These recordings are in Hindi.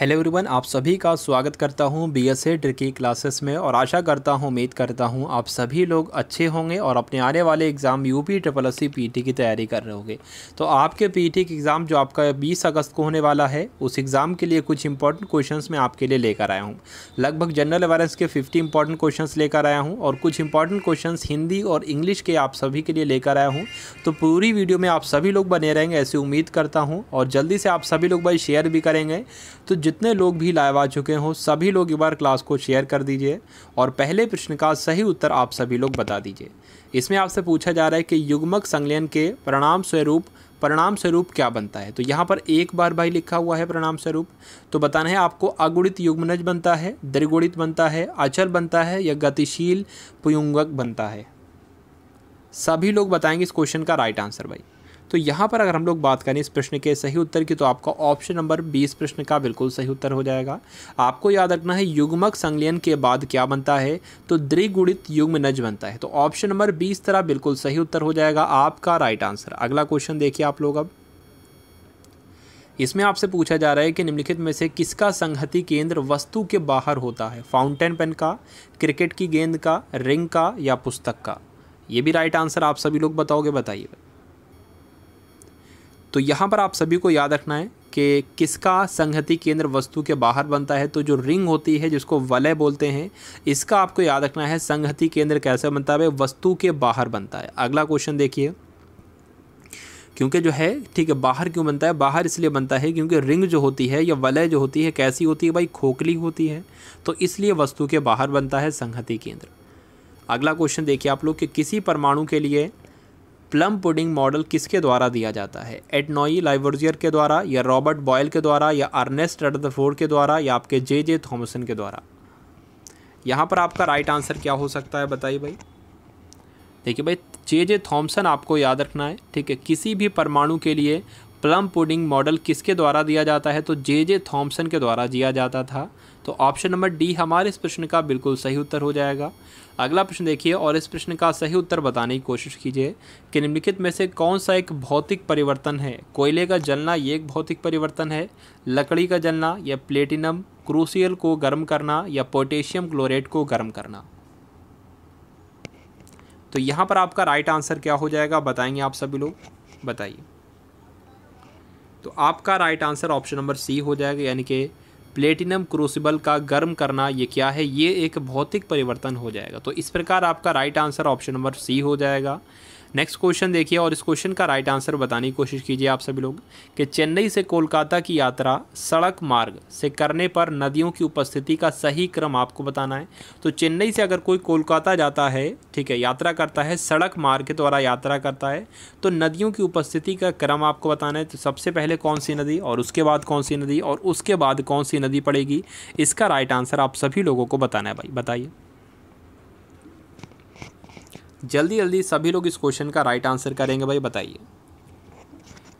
हेलो एवरीवन आप सभी का स्वागत करता हूं बी एस एड की क्लासेस में और आशा करता हूं उम्मीद करता हूं आप सभी लोग अच्छे होंगे और अपने आने वाले exam U P triple S C P की तैयारी कर रहे होंगे तो आपके पी टी एग्ज़ाम जो आपका 20 अगस्त को होने वाला है उस एग्ज़ाम के लिए कुछ इंपॉर्टेंट क्वेश्चन मैं आपके लिए लेकर आया हूँ लगभग जनरल अवेयरेंस के फिफ्टी इंपॉर्टेंट क्वेश्चन लेकर आया हूँ और कुछ इंपॉर्टेंट क्वेश्चन हिंदी और इंग्लिश के आप सभी के लिए लेकर आया हूँ तो पूरी वीडियो में आप सभी लोग बने रहेंगे ऐसी उम्मीद करता हूँ और जल्दी से आप सभी लोग भाई शेयर भी करेंगे तो जितने लोग भी लाइव आ चुके हों सभी लोग एक बार क्लास को शेयर कर दीजिए और पहले प्रश्न का सही उत्तर आप सभी लोग बता दीजिए इसमें आपसे पूछा जा रहा है कि युग्मक संलयन के परिणाम स्वरूप परिणाम स्वरूप क्या बनता है तो यहाँ पर एक बार भाई लिखा हुआ है परिणाम स्वरूप तो बताना है आपको अगुणित युग्मनज बनता है दृगुणित बनता है अचल बनता है या गतिशील पुयुंगक बनता है सभी लोग बताएंगे इस क्वेश्चन का राइट आंसर भाई तो यहाँ पर अगर हम लोग बात करें इस प्रश्न के सही उत्तर की तो आपका ऑप्शन नंबर बीस प्रश्न का बिल्कुल सही उत्तर हो जाएगा आपको याद रखना है युग्मक संलयन के बाद क्या बनता है तो द्रिगुणित युग्म नज बनता है तो ऑप्शन नंबर बीस तरह बिल्कुल सही उत्तर हो जाएगा आपका राइट आंसर अगला क्वेश्चन देखिए आप लोग अब इसमें आपसे पूछा जा रहा है कि निम्नलिखित में से किसका संहति केंद्र वस्तु के बाहर होता है फाउंटेन पेन का क्रिकेट की गेंद का रिंग का या पुस्तक का ये भी राइट आंसर आप सभी लोग बताओगे बताइए तो यहाँ पर आप सभी को याद रखना है कि किसका संहति केंद्र वस्तु के बाहर बनता है तो जो रिंग होती है जिसको वलय बोलते हैं इसका आपको याद रखना है संहति केंद्र कैसे बनता है वस्तु के बाहर बनता है अगला क्वेश्चन देखिए क्योंकि जो है ठीक है बाहर क्यों बनता है बाहर इसलिए बनता है क्योंकि रिंग जो होती है या वलय जो होती है कैसी होती है भाई खोखली होती है तो इसलिए वस्तु के बाहर बनता है संहति केंद्र अगला क्वेश्चन देखिए आप लोग कि किसी परमाणु के लिए प्लम पुडिंग मॉडल किसके द्वारा दिया जाता है एडनोई लाइवर्जियर के द्वारा या रॉबर्ट बॉयल के द्वारा या अर्नेस्ट रदरफोर्ड के द्वारा या आपके जे जे थॉमसन के द्वारा यहाँ पर आपका राइट आंसर क्या हो सकता है बताइए भाई देखिए भाई जे जे थॉम्सन आपको याद रखना है ठीक है किसी भी परमाणु के लिए प्लम पुडिंग मॉडल किसके द्वारा दिया जाता है तो जे जे थॉम्सन के द्वारा दिया जाता था तो ऑप्शन नंबर डी हमारे इस प्रश्न का बिल्कुल सही उत्तर हो जाएगा अगला प्रश्न देखिए और इस प्रश्न का सही उत्तर बताने की कोशिश कीजिए कि निम्नलिखित में से कौन सा एक भौतिक परिवर्तन है कोयले का जलना ये एक भौतिक परिवर्तन है लकड़ी का जलना या प्लेटिनम क्रूसियल को गर्म करना या पोटेशियम क्लोरेट को गर्म करना तो यहाँ पर आपका राइट आंसर क्या हो जाएगा बताएंगे आप सभी लोग बताइए तो आपका right answer option number C हो जाएगा यानी कि प्लेटिनम क्रूसिबल का गर्म करना ये क्या है ये एक भौतिक परिवर्तन हो जाएगा तो इस प्रकार आपका right answer option number C हो जाएगा नेक्स्ट क्वेश्चन देखिए और इस क्वेश्चन का राइट आंसर बताने की कोशिश कीजिए आप सभी लोग कि चेन्नई से कोलकाता की यात्रा सड़क मार्ग से करने पर नदियों की उपस्थिति का सही क्रम आपको बताना है तो चेन्नई से अगर कोई कोलकाता जाता है ठीक है यात्रा करता है सड़क मार्ग के द्वारा यात्रा करता है तो नदियों की उपस्थिति का क्रम आपको बताना है तो सबसे पहले कौन सी नदी और उसके बाद कौन सी नदी और उसके बाद कौन सी नदी पड़ेगी इसका राइट आंसर आप सभी लोगों को बताना है भाई बताइए जल्दी जल्दी सभी लोग इस क्वेश्चन का राइट आंसर करेंगे भाई बताइए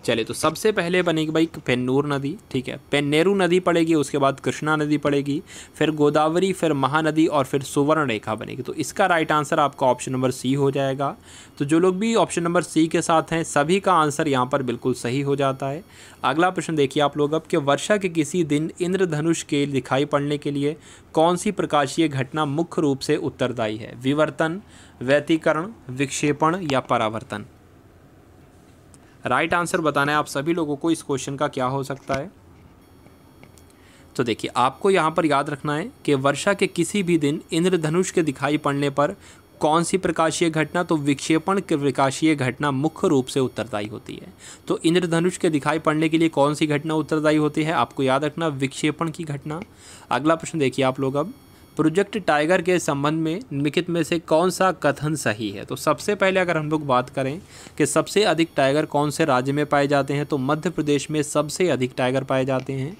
चले तो सबसे पहले बनेगी भाई पेन्नूर नदी ठीक है पेन्नेरू नदी पड़ेगी उसके बाद कृष्णा नदी पड़ेगी फिर गोदावरी फिर महानदी और फिर सुवर्ण रेखा बनेगी तो इसका राइट आंसर आपका ऑप्शन नंबर सी हो जाएगा तो जो लोग भी ऑप्शन नंबर सी के साथ हैं सभी का आंसर यहाँ पर बिल्कुल सही हो जाता है अगला प्रश्न देखिए आप लोग अब कि वर्षा के किसी दिन इंद्रधनुष के दिखाई पड़ने के लिए कौन सी प्रकाशीय घटना मुख्य रूप से उत्तरदायी है विवर्तन व्यतीकरण विक्षेपण या परावर्तन राइट आंसर बताना है आप सभी लोगों को इस क्वेश्चन का क्या हो सकता है तो देखिए आपको यहाँ पर याद रखना है कि वर्षा के किसी भी दिन इंद्रधनुष के दिखाई पड़ने पर कौन सी प्रकाशीय घटना तो विक्षेपण की प्रकाशीय घटना मुख्य रूप से उत्तरदायी होती है तो इंद्रधनुष के दिखाई पड़ने के लिए कौन सी घटना उत्तरदायी होती है आपको याद रखना विक्षेपण की घटना अगला प्रश्न देखिए आप लोग अब प्रोजेक्ट टाइगर के संबंध में निम्नलिखित में से कौन सा कथन सही है तो सबसे पहले अगर हम लोग बात करें कि सबसे अधिक टाइगर कौन से राज्य में पाए जाते हैं तो मध्य प्रदेश में सबसे अधिक टाइगर पाए जाते हैं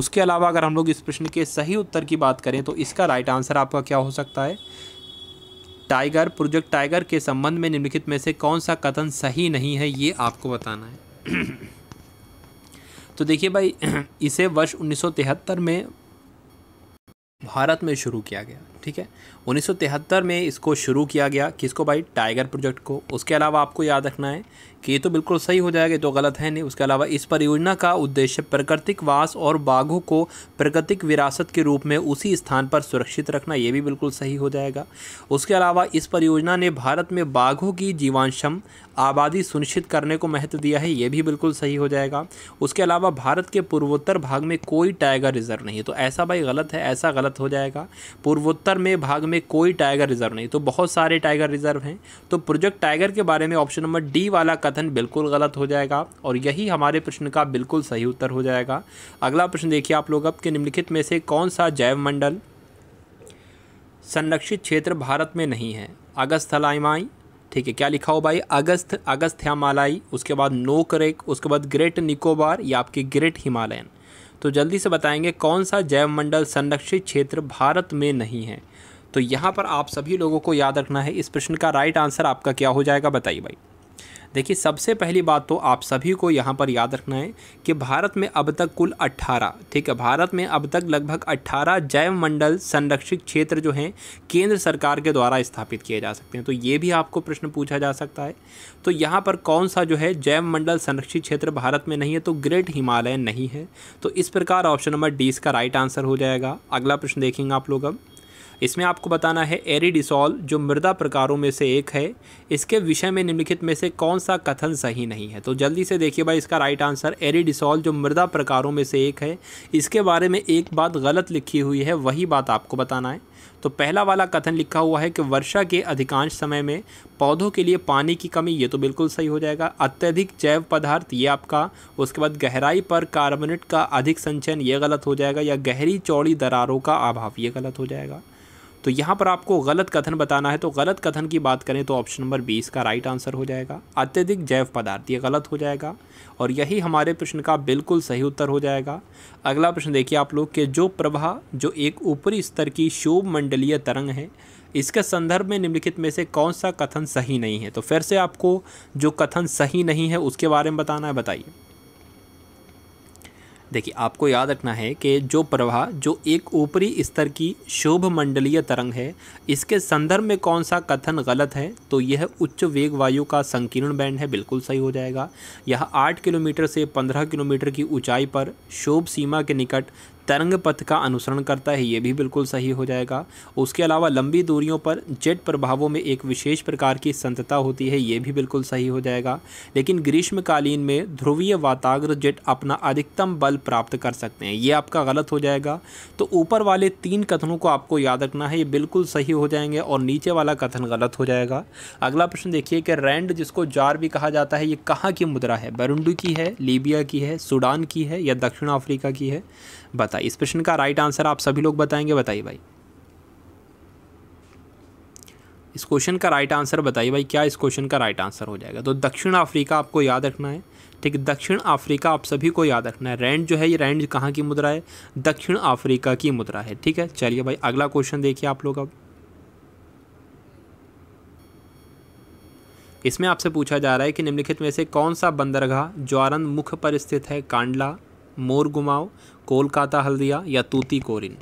उसके अलावा अगर हम लोग इस प्रश्न के सही उत्तर की बात करें तो इसका राइट आंसर आपका क्या हो सकता है टाइगर प्रोजेक्ट टाइगर के संबंध में निम्नलिखित में से कौन सा कथन सही नहीं है ये आपको बताना है तो देखिए भाई इसे वर्ष 1973 में भारत में शुरू किया गया ठीक है उन्नीस में इसको शुरू किया गया किसको भाई टाइगर प्रोजेक्ट को उसके अलावा आपको याद रखना है कि ये तो बिल्कुल सही हो जाएगा तो गलत है नहीं उसके अलावा इस परियोजना का उद्देश्य प्राकृतिक वास और बाघों को प्राकृतिक विरासत के रूप में उसी स्थान पर सुरक्षित रखना ये भी बिल्कुल सही हो जाएगा उसके अलावा इस परियोजना ने भारत में बाघों की जीवांशम आबादी सुनिश्चित करने को महत्व दिया है ये भी बिल्कुल सही हो जाएगा उसके अलावा भारत के पूर्वोत्तर भाग में कोई टाइगर रिजर्व नहीं है तो ऐसा भाई गलत है ऐसा गलत हो जाएगा पूर्वोत्तर में भाग में कोई टाइगर रिजर्व नहीं तो बहुत सारे टाइगर रिजर्व हैं तो प्रोजेक्ट टाइगर के बारे में ऑप्शन नंबर डी वाला कथन बिल्कुल गलत हो जाएगा और यही हमारे प्रश्न का बिल्कुल सही उत्तर हो जाएगा अगला प्रश्न देखिए आप लोग अब के निम्नलिखित में से कौन सा मंडल संरक्षित क्षेत्र भारत में नहीं है अगस्त थलाइमाई ठीक है क्या लिखा हो भाई अगस्त अगस्त हमालाई उसके बाद नोकरेक उसके बाद ग्रेट निकोबार या आपके ग्रेट हिमालयन तो जल्दी से बताएंगे कौन सा जैव मंडल संरक्षित क्षेत्र भारत में नहीं है तो यहाँ पर आप सभी लोगों को याद रखना है इस प्रश्न का राइट आंसर आपका क्या हो जाएगा बताइए भाई देखिए सबसे पहली बात तो आप सभी को यहाँ पर याद रखना है कि भारत में अब तक कुल 18 ठीक है भारत में अब तक लगभग 18 जैव मंडल संरक्षित क्षेत्र जो हैं केंद्र सरकार के द्वारा स्थापित किए जा सकते हैं तो ये भी आपको प्रश्न पूछा जा सकता है तो यहाँ पर कौन सा जो है जैव मंडल संरक्षित क्षेत्र भारत में नहीं है तो ग्रेट हिमालय नहीं है तो इस प्रकार ऑप्शन नंबर डी इसका राइट आंसर हो जाएगा अगला प्रश्न देखेंगे आप लोग अब इसमें आपको बताना है एरीडिसॉल जो मृदा प्रकारों में से एक है इसके विषय में निम्नलिखित में से कौन सा कथन सही नहीं है तो जल्दी से देखिए भाई इसका राइट आंसर एरीडिसॉल जो मृदा प्रकारों में से एक है इसके बारे में एक बात गलत लिखी हुई है वही बात आपको बताना है तो पहला वाला कथन लिखा हुआ है कि वर्षा के अधिकांश समय में पौधों के लिए पानी की कमी ये तो बिल्कुल सही हो जाएगा अत्यधिक जैव पदार्थ ये आपका उसके बाद गहराई पर कार्बोनेट का अधिक संचयन ये गलत हो जाएगा या गहरी चौड़ी दरारों का अभाव ये गलत हो जाएगा तो यहाँ पर आपको गलत कथन बताना है तो गलत कथन की बात करें तो ऑप्शन नंबर बीस का राइट आंसर हो जाएगा अत्यधिक जैव पदार्थ ये गलत हो जाएगा और यही हमारे प्रश्न का बिल्कुल सही उत्तर हो जाएगा अगला प्रश्न देखिए आप लोग के जो प्रभा जो एक ऊपरी स्तर की शोभ मंडलीय तरंग है इसके संदर्भ में निम्नलिखित में से कौन सा कथन सही नहीं है तो फिर से आपको जो कथन सही नहीं है उसके बारे में बताना है बताइए देखिए आपको याद रखना है कि जो प्रवाह जो एक ऊपरी स्तर की शोभ मंडलीय तरंग है इसके संदर्भ में कौन सा कथन गलत है तो यह उच्च वेग वायु का संकीर्ण बैंड है बिल्कुल सही हो जाएगा यह आठ किलोमीटर से पंद्रह किलोमीटर की ऊंचाई पर शोभ सीमा के निकट तरंग पथ का अनुसरण करता है ये भी बिल्कुल सही हो जाएगा उसके अलावा लंबी दूरियों पर जेट प्रभावों में एक विशेष प्रकार की संतता होती है ये भी बिल्कुल सही हो जाएगा लेकिन ग्रीष्मकालीन में ध्रुवीय वाताग्र जेट अपना अधिकतम बल प्राप्त कर सकते हैं ये आपका गलत हो जाएगा तो ऊपर वाले तीन कथनों को आपको याद रखना है ये बिल्कुल सही हो जाएंगे और नीचे वाला कथन गलत हो जाएगा अगला प्रश्न देखिए कि रैंड जिसको जार भी कहा जाता है ये कहाँ की मुद्रा है बरुंडू की है लीबिया की है सूडान की है या दक्षिण अफ्रीका की है बताइए इस प्रश्न का राइट आंसर आप सभी लोग बताएंगे बताइए भाई इस क्वेश्चन का राइट आंसर बताइए भाई क्या इस क्वेश्चन का राइट आंसर हो जाएगा तो दक्षिण अफ्रीका आपको याद रखना है ठीक है दक्षिण अफ्रीका आप सभी को याद रखना है रैंड जो है ये रैंड कहाँ की मुद्रा है दक्षिण अफ्रीका की मुद्रा है ठीक है चलिए भाई अगला क्वेश्चन देखिए आप लोग अब इसमें आपसे पूछा जा रहा है कि निम्नलिखित में से कौन सा बंदरगाह ज्वारन मुख पर स्थित है कांडला मोर गुमाव कोलकाता हल्दिया या तूती कोरिन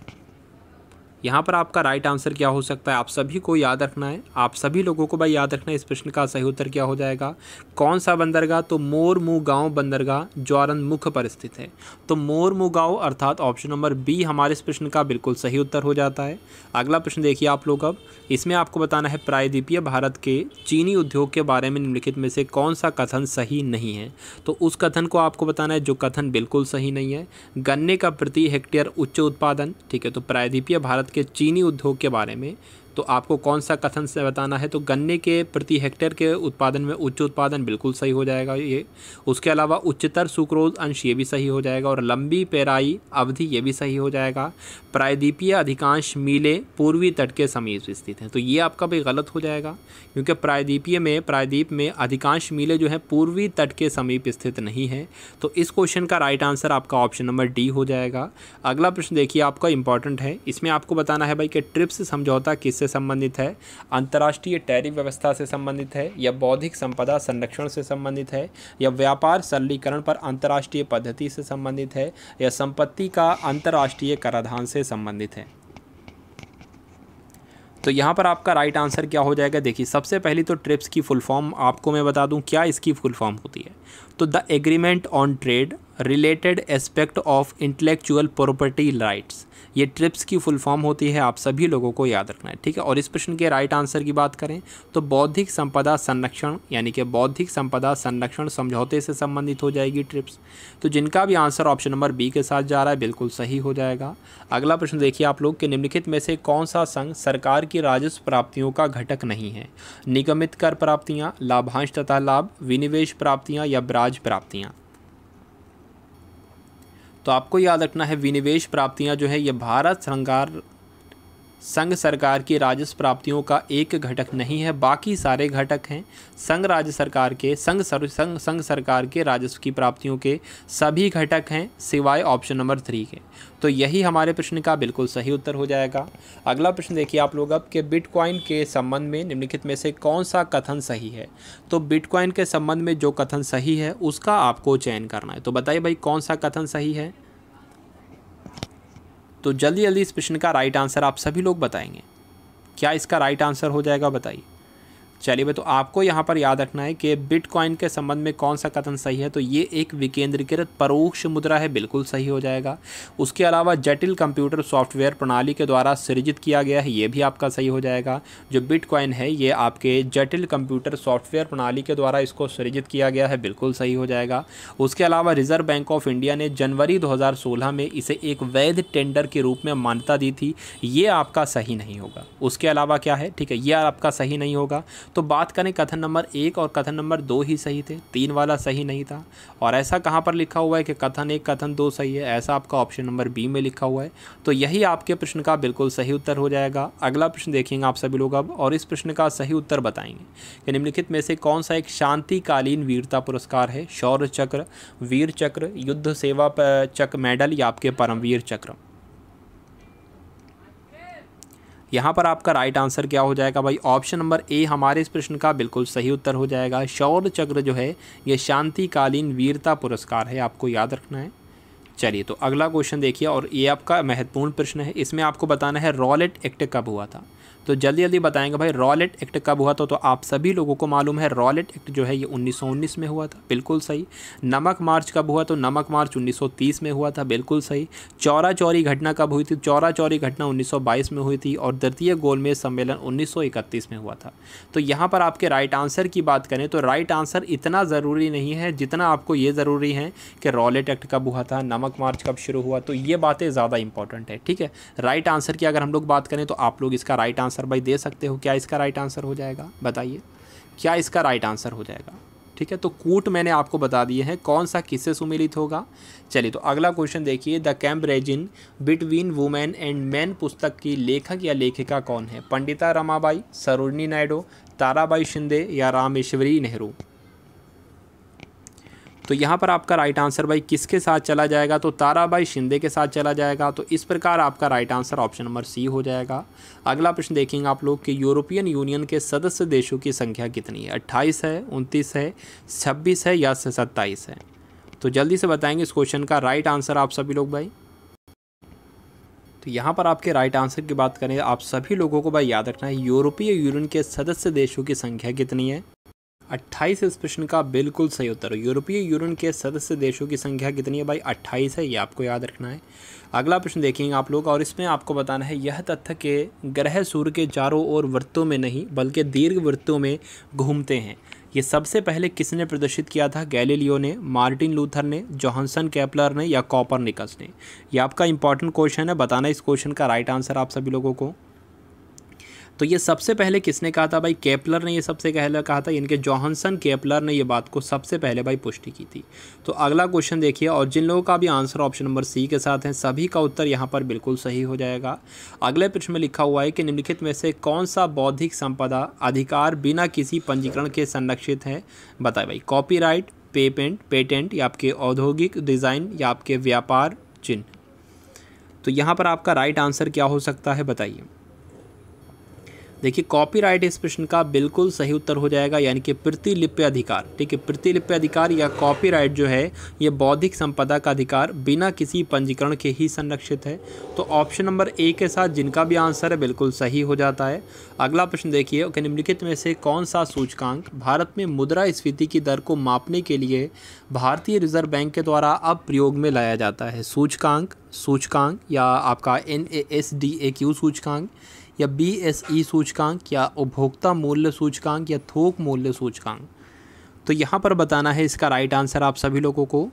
यहाँ पर आपका राइट आंसर क्या हो सकता है आप सभी को याद रखना है आप सभी लोगों को भाई याद रखना है इस प्रश्न का सही उत्तर क्या हो जाएगा कौन सा बंदरगाह तो मोरमू गांव बंदरगाह ज्वारन मुख पर स्थित है तो मोरमू गांव अर्थात ऑप्शन नंबर बी हमारे इस प्रश्न का बिल्कुल सही उत्तर हो जाता है अगला प्रश्न देखिए आप लोग अब इसमें आपको बताना है प्रायद्वीपीय भारत के चीनी उद्योग के बारे में निम्नलिखित में से कौन सा कथन सही नहीं है तो उस कथन को आपको बताना है जो कथन बिल्कुल सही नहीं है गन्ने का प्रति हेक्टेयर उच्च उत्पादन ठीक है तो प्रायद्वीपीय भारत भारत के चीनी उद्योग के बारे में तो आपको कौन सा कथन से बताना है तो गन्ने के प्रति हेक्टेयर के उत्पादन में उच्च उत्पादन बिल्कुल सही हो जाएगा ये उसके अलावा उच्चतर सुक्रोज अंश ये भी सही हो जाएगा और लंबी पेराई अवधि ये भी सही हो जाएगा प्रायद्वीपीय अधिकांश मीले पूर्वी तट के समीप स्थित हैं तो ये आपका भी गलत हो जाएगा क्योंकि प्रायद्वीपीय में प्रायद्वीप में अधिकांश मीले जो हैं पूर्वी तट के समीप स्थित नहीं है तो इस क्वेश्चन का राइट आंसर आपका ऑप्शन नंबर डी हो जाएगा अगला प्रश्न देखिए आपका इंपॉर्टेंट है इसमें आपको बताना है भाई कि ट्रिप्स समझौता किससे संबंधित है अंतर्राष्ट्रीय टैरिफ व्यवस्था से संबंधित है या बौद्धिक संपदा संरक्षण से संबंधित है या व्यापार सरलीकरण पर अंतर्राष्ट्रीय पद्धति से संबंधित है या संपत्ति का अंतर्राष्ट्रीय कराधान से संबंधित है तो यहाँ पर आपका राइट आंसर क्या हो जाएगा देखिए सबसे पहली तो ट्रिप्स की फुल फॉर्म आपको मैं बता दूँ क्या इसकी फुल फॉर्म होती है तो the agreement on trade related aspect of intellectual property rights ये ट्रिप्स की फुल फॉर्म होती है आप सभी लोगों को याद रखना है ठीक है और इस प्रश्न के राइट आंसर की बात करें तो बौद्धिक संपदा संरक्षण यानी कि बौद्धिक संपदा संरक्षण समझौते से संबंधित हो जाएगी ट्रिप्स तो जिनका भी आंसर ऑप्शन नंबर बी के साथ जा रहा है बिल्कुल सही हो जाएगा अगला प्रश्न देखिए आप लोग कि निम्नलिखित में से कौन सा संघ सरकार की राजस्व प्राप्तियों का घटक नहीं है निगमित कर प्राप्तियाँ लाभांश तथा लाभ विनिवेश प्राप्तियाँ या आज प्राप्तियाँ तो आपको याद रखना है विनिवेश प्राप्तियाँ जो है ये भारत सरकार संघ सरकार की राजस्व प्राप्तियों का एक घटक नहीं है बाकी सारे घटक हैं संघ राज्य सरकार के संघ सर संघ संघ सरकार के राजस्व की प्राप्तियों के सभी घटक हैं सिवाय ऑप्शन नंबर थ्री के तो यही हमारे प्रश्न का बिल्कुल सही उत्तर हो जाएगा अगला प्रश्न देखिए आप लोग अब कि बिटकॉइन के संबंध में निम्नलिखित में से कौन सा कथन सही है तो बिटकॉइन के संबंध में जो कथन सही है उसका आपको चयन करना है तो बताइए भाई कौन सा कथन सही है तो जल्दी जल्दी इस प्रश्न का राइट आंसर आप सभी लोग बताएंगे क्या इसका राइट आंसर हो जाएगा बताइए चलिए भाई तो आपको यहाँ पर याद रखना है कि बिटकॉइन के संबंध में कौन सा कथन सही है तो ये एक विकेंद्रीकृत परोक्ष मुद्रा है बिल्कुल सही हो जाएगा उसके अलावा जटिल कंप्यूटर सॉफ्टवेयर प्रणाली के द्वारा सृजित किया गया है ये भी आपका सही हो जाएगा जो बिटकॉइन है ये आपके जटिल कंप्यूटर सॉफ्टवेयर प्रणाली के द्वारा इसको सृजित किया गया है बिल्कुल सही हो जाएगा उसके अलावा रिजर्व बैंक ऑफ इंडिया ने जनवरी दो में इसे एक वैध टेंडर के रूप में मान्यता दी थी ये आपका सही नहीं होगा उसके अलावा क्या है ठीक है ये आपका सही नहीं होगा तो बात करें कथन नंबर एक और कथन नंबर दो ही सही थे तीन वाला सही नहीं था और ऐसा कहाँ पर लिखा हुआ है कि कथन एक कथन दो सही है ऐसा आपका ऑप्शन नंबर बी में लिखा हुआ है तो यही आपके प्रश्न का बिल्कुल सही उत्तर हो जाएगा अगला प्रश्न देखेंगे आप सभी लोग अब और इस प्रश्न का सही उत्तर बताएंगे कि निम्नलिखित में से कौन सा एक शांतिकालीन वीरता पुरस्कार है शौर्य चक्र वीर चक्र युद्ध सेवा चक्र मेडल या आपके परमवीर चक्र यहाँ पर आपका राइट आंसर क्या हो जाएगा भाई ऑप्शन नंबर ए हमारे इस प्रश्न का बिल्कुल सही उत्तर हो जाएगा शौर्य चक्र जो है ये शांतिकालीन वीरता पुरस्कार है आपको याद रखना है चलिए तो अगला क्वेश्चन देखिए और ये आपका महत्वपूर्ण प्रश्न है इसमें आपको बताना है रॉलेट एक्ट कब हुआ था तो जल्दी जल्दी बताएंगे भाई रॉलेट एक्ट कब हुआ था तो आप सभी लोगों को मालूम है रॉलेट एक्ट जो है ये 1919 में हुआ था बिल्कुल सही नमक मार्च कब हुआ तो नमक मार्च 1930 में हुआ था बिल्कुल सही चौरा चौरी घटना कब हुई थी चौरा चौरी घटना 1922 में हुई थी और द्वितीय गोलमेज सम्मेलन उन्नीस में हुआ था तो यहाँ पर आपके राइट आंसर की बात करें तो राइट आंसर इतना ज़रूरी नहीं है जितना आपको ये ज़रूरी है कि रॉलेट एक्ट कब हुआ था नमक मार्च कब शुरू हुआ तो ये बातें ज़्यादा इंपॉर्टेंट है ठीक है राइट आंसर की अगर हम लोग बात करें तो आप लोग इसका राइट आंसर आंसर भाई दे सकते हो क्या इसका राइट आंसर हो जाएगा बताइए क्या इसका राइट आंसर हो जाएगा ठीक है तो कूट मैंने आपको बता दिए हैं कौन सा किससे सुमिलित होगा चलिए तो अगला क्वेश्चन देखिए the camp in between women and man पुस्तक की लेखक या लेखिका कौन है पंडिता रमाबाई सरोजनी नायडो ताराबाई शिंदे या रामेश्वरी नेहरू तो यहाँ पर आपका राइट आंसर भाई किसके साथ चला जाएगा तो ताराबाई शिंदे के साथ चला जाएगा तो इस प्रकार आपका right answer option number C हो जाएगा अगला प्रश्न देखेंगे आप लोग कि यूरोपियन यूनियन के सदस्य देशों की संख्या कितनी है अट्ठाईस है उनतीस है छब्बीस है या सत्ताईस है तो जल्दी से बताएंगे इस क्वेश्चन का राइट आंसर आप सभी लोग भाई तो यहाँ पर आपके राइट आंसर की बात करें आप सभी लोगों को भाई याद रखना है यूरोपीय यूनियन के सदस्य देशों की संख्या कितनी है अट्ठाईस इस प्रश्न का बिल्कुल सही उत्तर यूरोपीय यूनियन के सदस्य देशों की संख्या कितनी है भाई अट्ठाईस है ये आपको याद रखना है अगला प्रश्न देखेंगे आप लोग और इसमें आपको बताना है यह तथ्य के ग्रह सूर्य के चारों ओर वृत्तों में नहीं बल्कि दीर्घ वृत्तों में घूमते हैं ये सबसे पहले किसने प्रदर्शित किया था गैलीलियो ने मार्टिन लूथर ने जोहसन कैपलर ने या कॉपर निकस ने यह आपका इंपॉर्टेंट क्वेश्चन है बताना इस क्वेश्चन का राइट आंसर आप सभी लोगों को तो ये सबसे पहले किसने कहा था भाई केपलर ने ये सबसे पहले कहा था इनके जॉहनसन केपलर ने ये बात को सबसे पहले भाई पुष्टि की थी तो अगला क्वेश्चन देखिए और जिन लोगों का भी आंसर ऑप्शन नंबर सी के साथ है सभी का उत्तर यहाँ पर बिल्कुल सही हो जाएगा अगले प्रश्न में लिखा हुआ है कि निम्नलिखित में से कौन सा बौद्धिक संपदा अधिकार बिना किसी पंजीकरण के संरक्षित है बताए भाई कॉपी पेपेंट पेटेंट या आपके औद्योगिक डिज़ाइन या आपके व्यापार चिन्ह तो यहाँ पर आपका राइट आंसर क्या हो सकता है बताइए देखिए कॉपीराइट इस प्रश्न का बिल्कुल सही उत्तर हो जाएगा यानी कि प्रतिलिप्य अधिकार ठीक है प्रतिलिप्य अधिकार या कॉपीराइट जो है ये बौद्धिक संपदा का अधिकार बिना किसी पंजीकरण के ही संरक्षित है तो ऑप्शन नंबर ए के साथ जिनका भी आंसर है बिल्कुल सही हो जाता है अगला प्रश्न देखिए कि निम्नलिखित में से कौन सा सूचकांक भारत में मुद्रा स्फीति की दर को मापने के लिए भारतीय रिजर्व बैंक के द्वारा अब प्रयोग में लाया जाता है सूचकांक सूचकांक या आपका N A S D A Q सूचकांक या ई e सूचकांक या उपभोक्ता मूल्य सूचकांक या थोक मूल्य सूचकांक तो यहाँ पर बताना है इसका राइट आंसर आप सभी लोगों को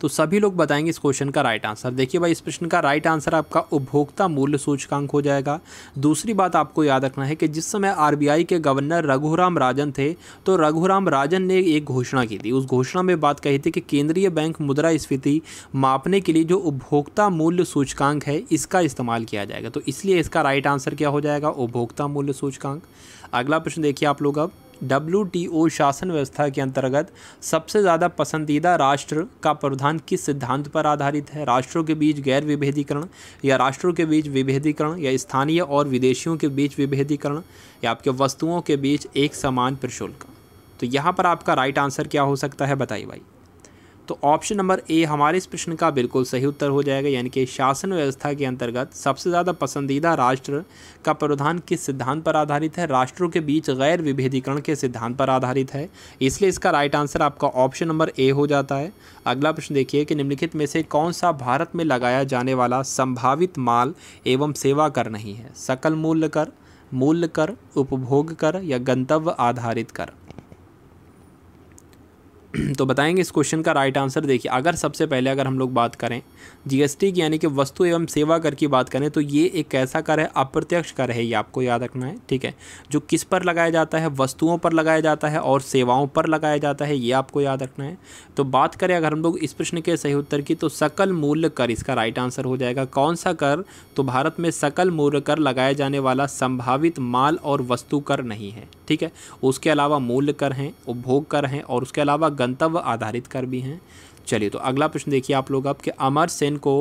तो सभी लोग बताएंगे इस क्वेश्चन का राइट आंसर देखिए भाई इस प्रश्न का राइट आंसर आपका उपभोक्ता मूल्य सूचकांक हो जाएगा दूसरी बात आपको याद रखना है कि जिस समय आरबीआई के गवर्नर रघुराम राजन थे तो रघुराम राजन ने एक घोषणा की थी उस घोषणा में बात कही थी कि केंद्रीय बैंक मुद्रा स्फीति मापने के लिए जो उपभोक्ता मूल्य सूचकांक है इसका इस्तेमाल किया जाएगा तो इसलिए इसका राइट आंसर क्या हो जाएगा उपभोक्ता मूल्य सूचकांक अगला प्रश्न देखिए आप लोग अब डब्ल्यू शासन व्यवस्था के अंतर्गत सबसे ज़्यादा पसंदीदा राष्ट्र का प्रावधान किस सिद्धांत पर आधारित है राष्ट्रों के बीच गैर विभेदीकरण या राष्ट्रों के बीच विभेदीकरण या स्थानीय और विदेशियों के बीच विभेदीकरण या आपके वस्तुओं के बीच एक समान प्रशुल्क तो यहाँ पर आपका राइट आंसर क्या हो सकता है बताइए भाई तो ऑप्शन नंबर ए हमारे इस प्रश्न का बिल्कुल सही उत्तर हो जाएगा यानी कि शासन व्यवस्था के अंतर्गत सबसे ज़्यादा पसंदीदा राष्ट्र का प्रावधान किस सिद्धांत पर आधारित है राष्ट्रों के बीच गैर विभेदीकरण के सिद्धांत पर आधारित है इसलिए इसका राइट आंसर आपका ऑप्शन नंबर ए हो जाता है अगला प्रश्न देखिए कि निम्नलिखित में से कौन सा भारत में लगाया जाने वाला संभावित माल एवं सेवा कर नहीं है सकल मूल्य कर मूल्य कर उपभोग कर या गंतव्य आधारित कर तो बताएंगे इस क्वेश्चन का राइट आंसर देखिए अगर सबसे पहले अगर हम लोग बात करें जीएसटी की यानी कि वस्तु एवं सेवा कर की बात करें तो ये एक ऐसा कर है अप्रत्यक्ष कर है ये आपको याद रखना है ठीक है जो किस पर लगाया जाता है वस्तुओं पर लगाया जाता है और सेवाओं पर लगाया जाता है ये आपको याद रखना है तो बात करें अगर हम लोग इस प्रश्न के सही उत्तर की तो सकल मूल्य कर इसका राइट आंसर हो जाएगा कौन सा कर तो भारत में सकल मूल्य कर लगाया जाने वाला संभावित माल और वस्तु कर नहीं है ठीक है उसके अलावा मूल्य कर हैं उपभोग कर हैं और उसके अलावा गंतव्य आधारित कर भी हैं चलिए तो अगला प्रश्न देखिए आप लोग अब कि अमर सेन को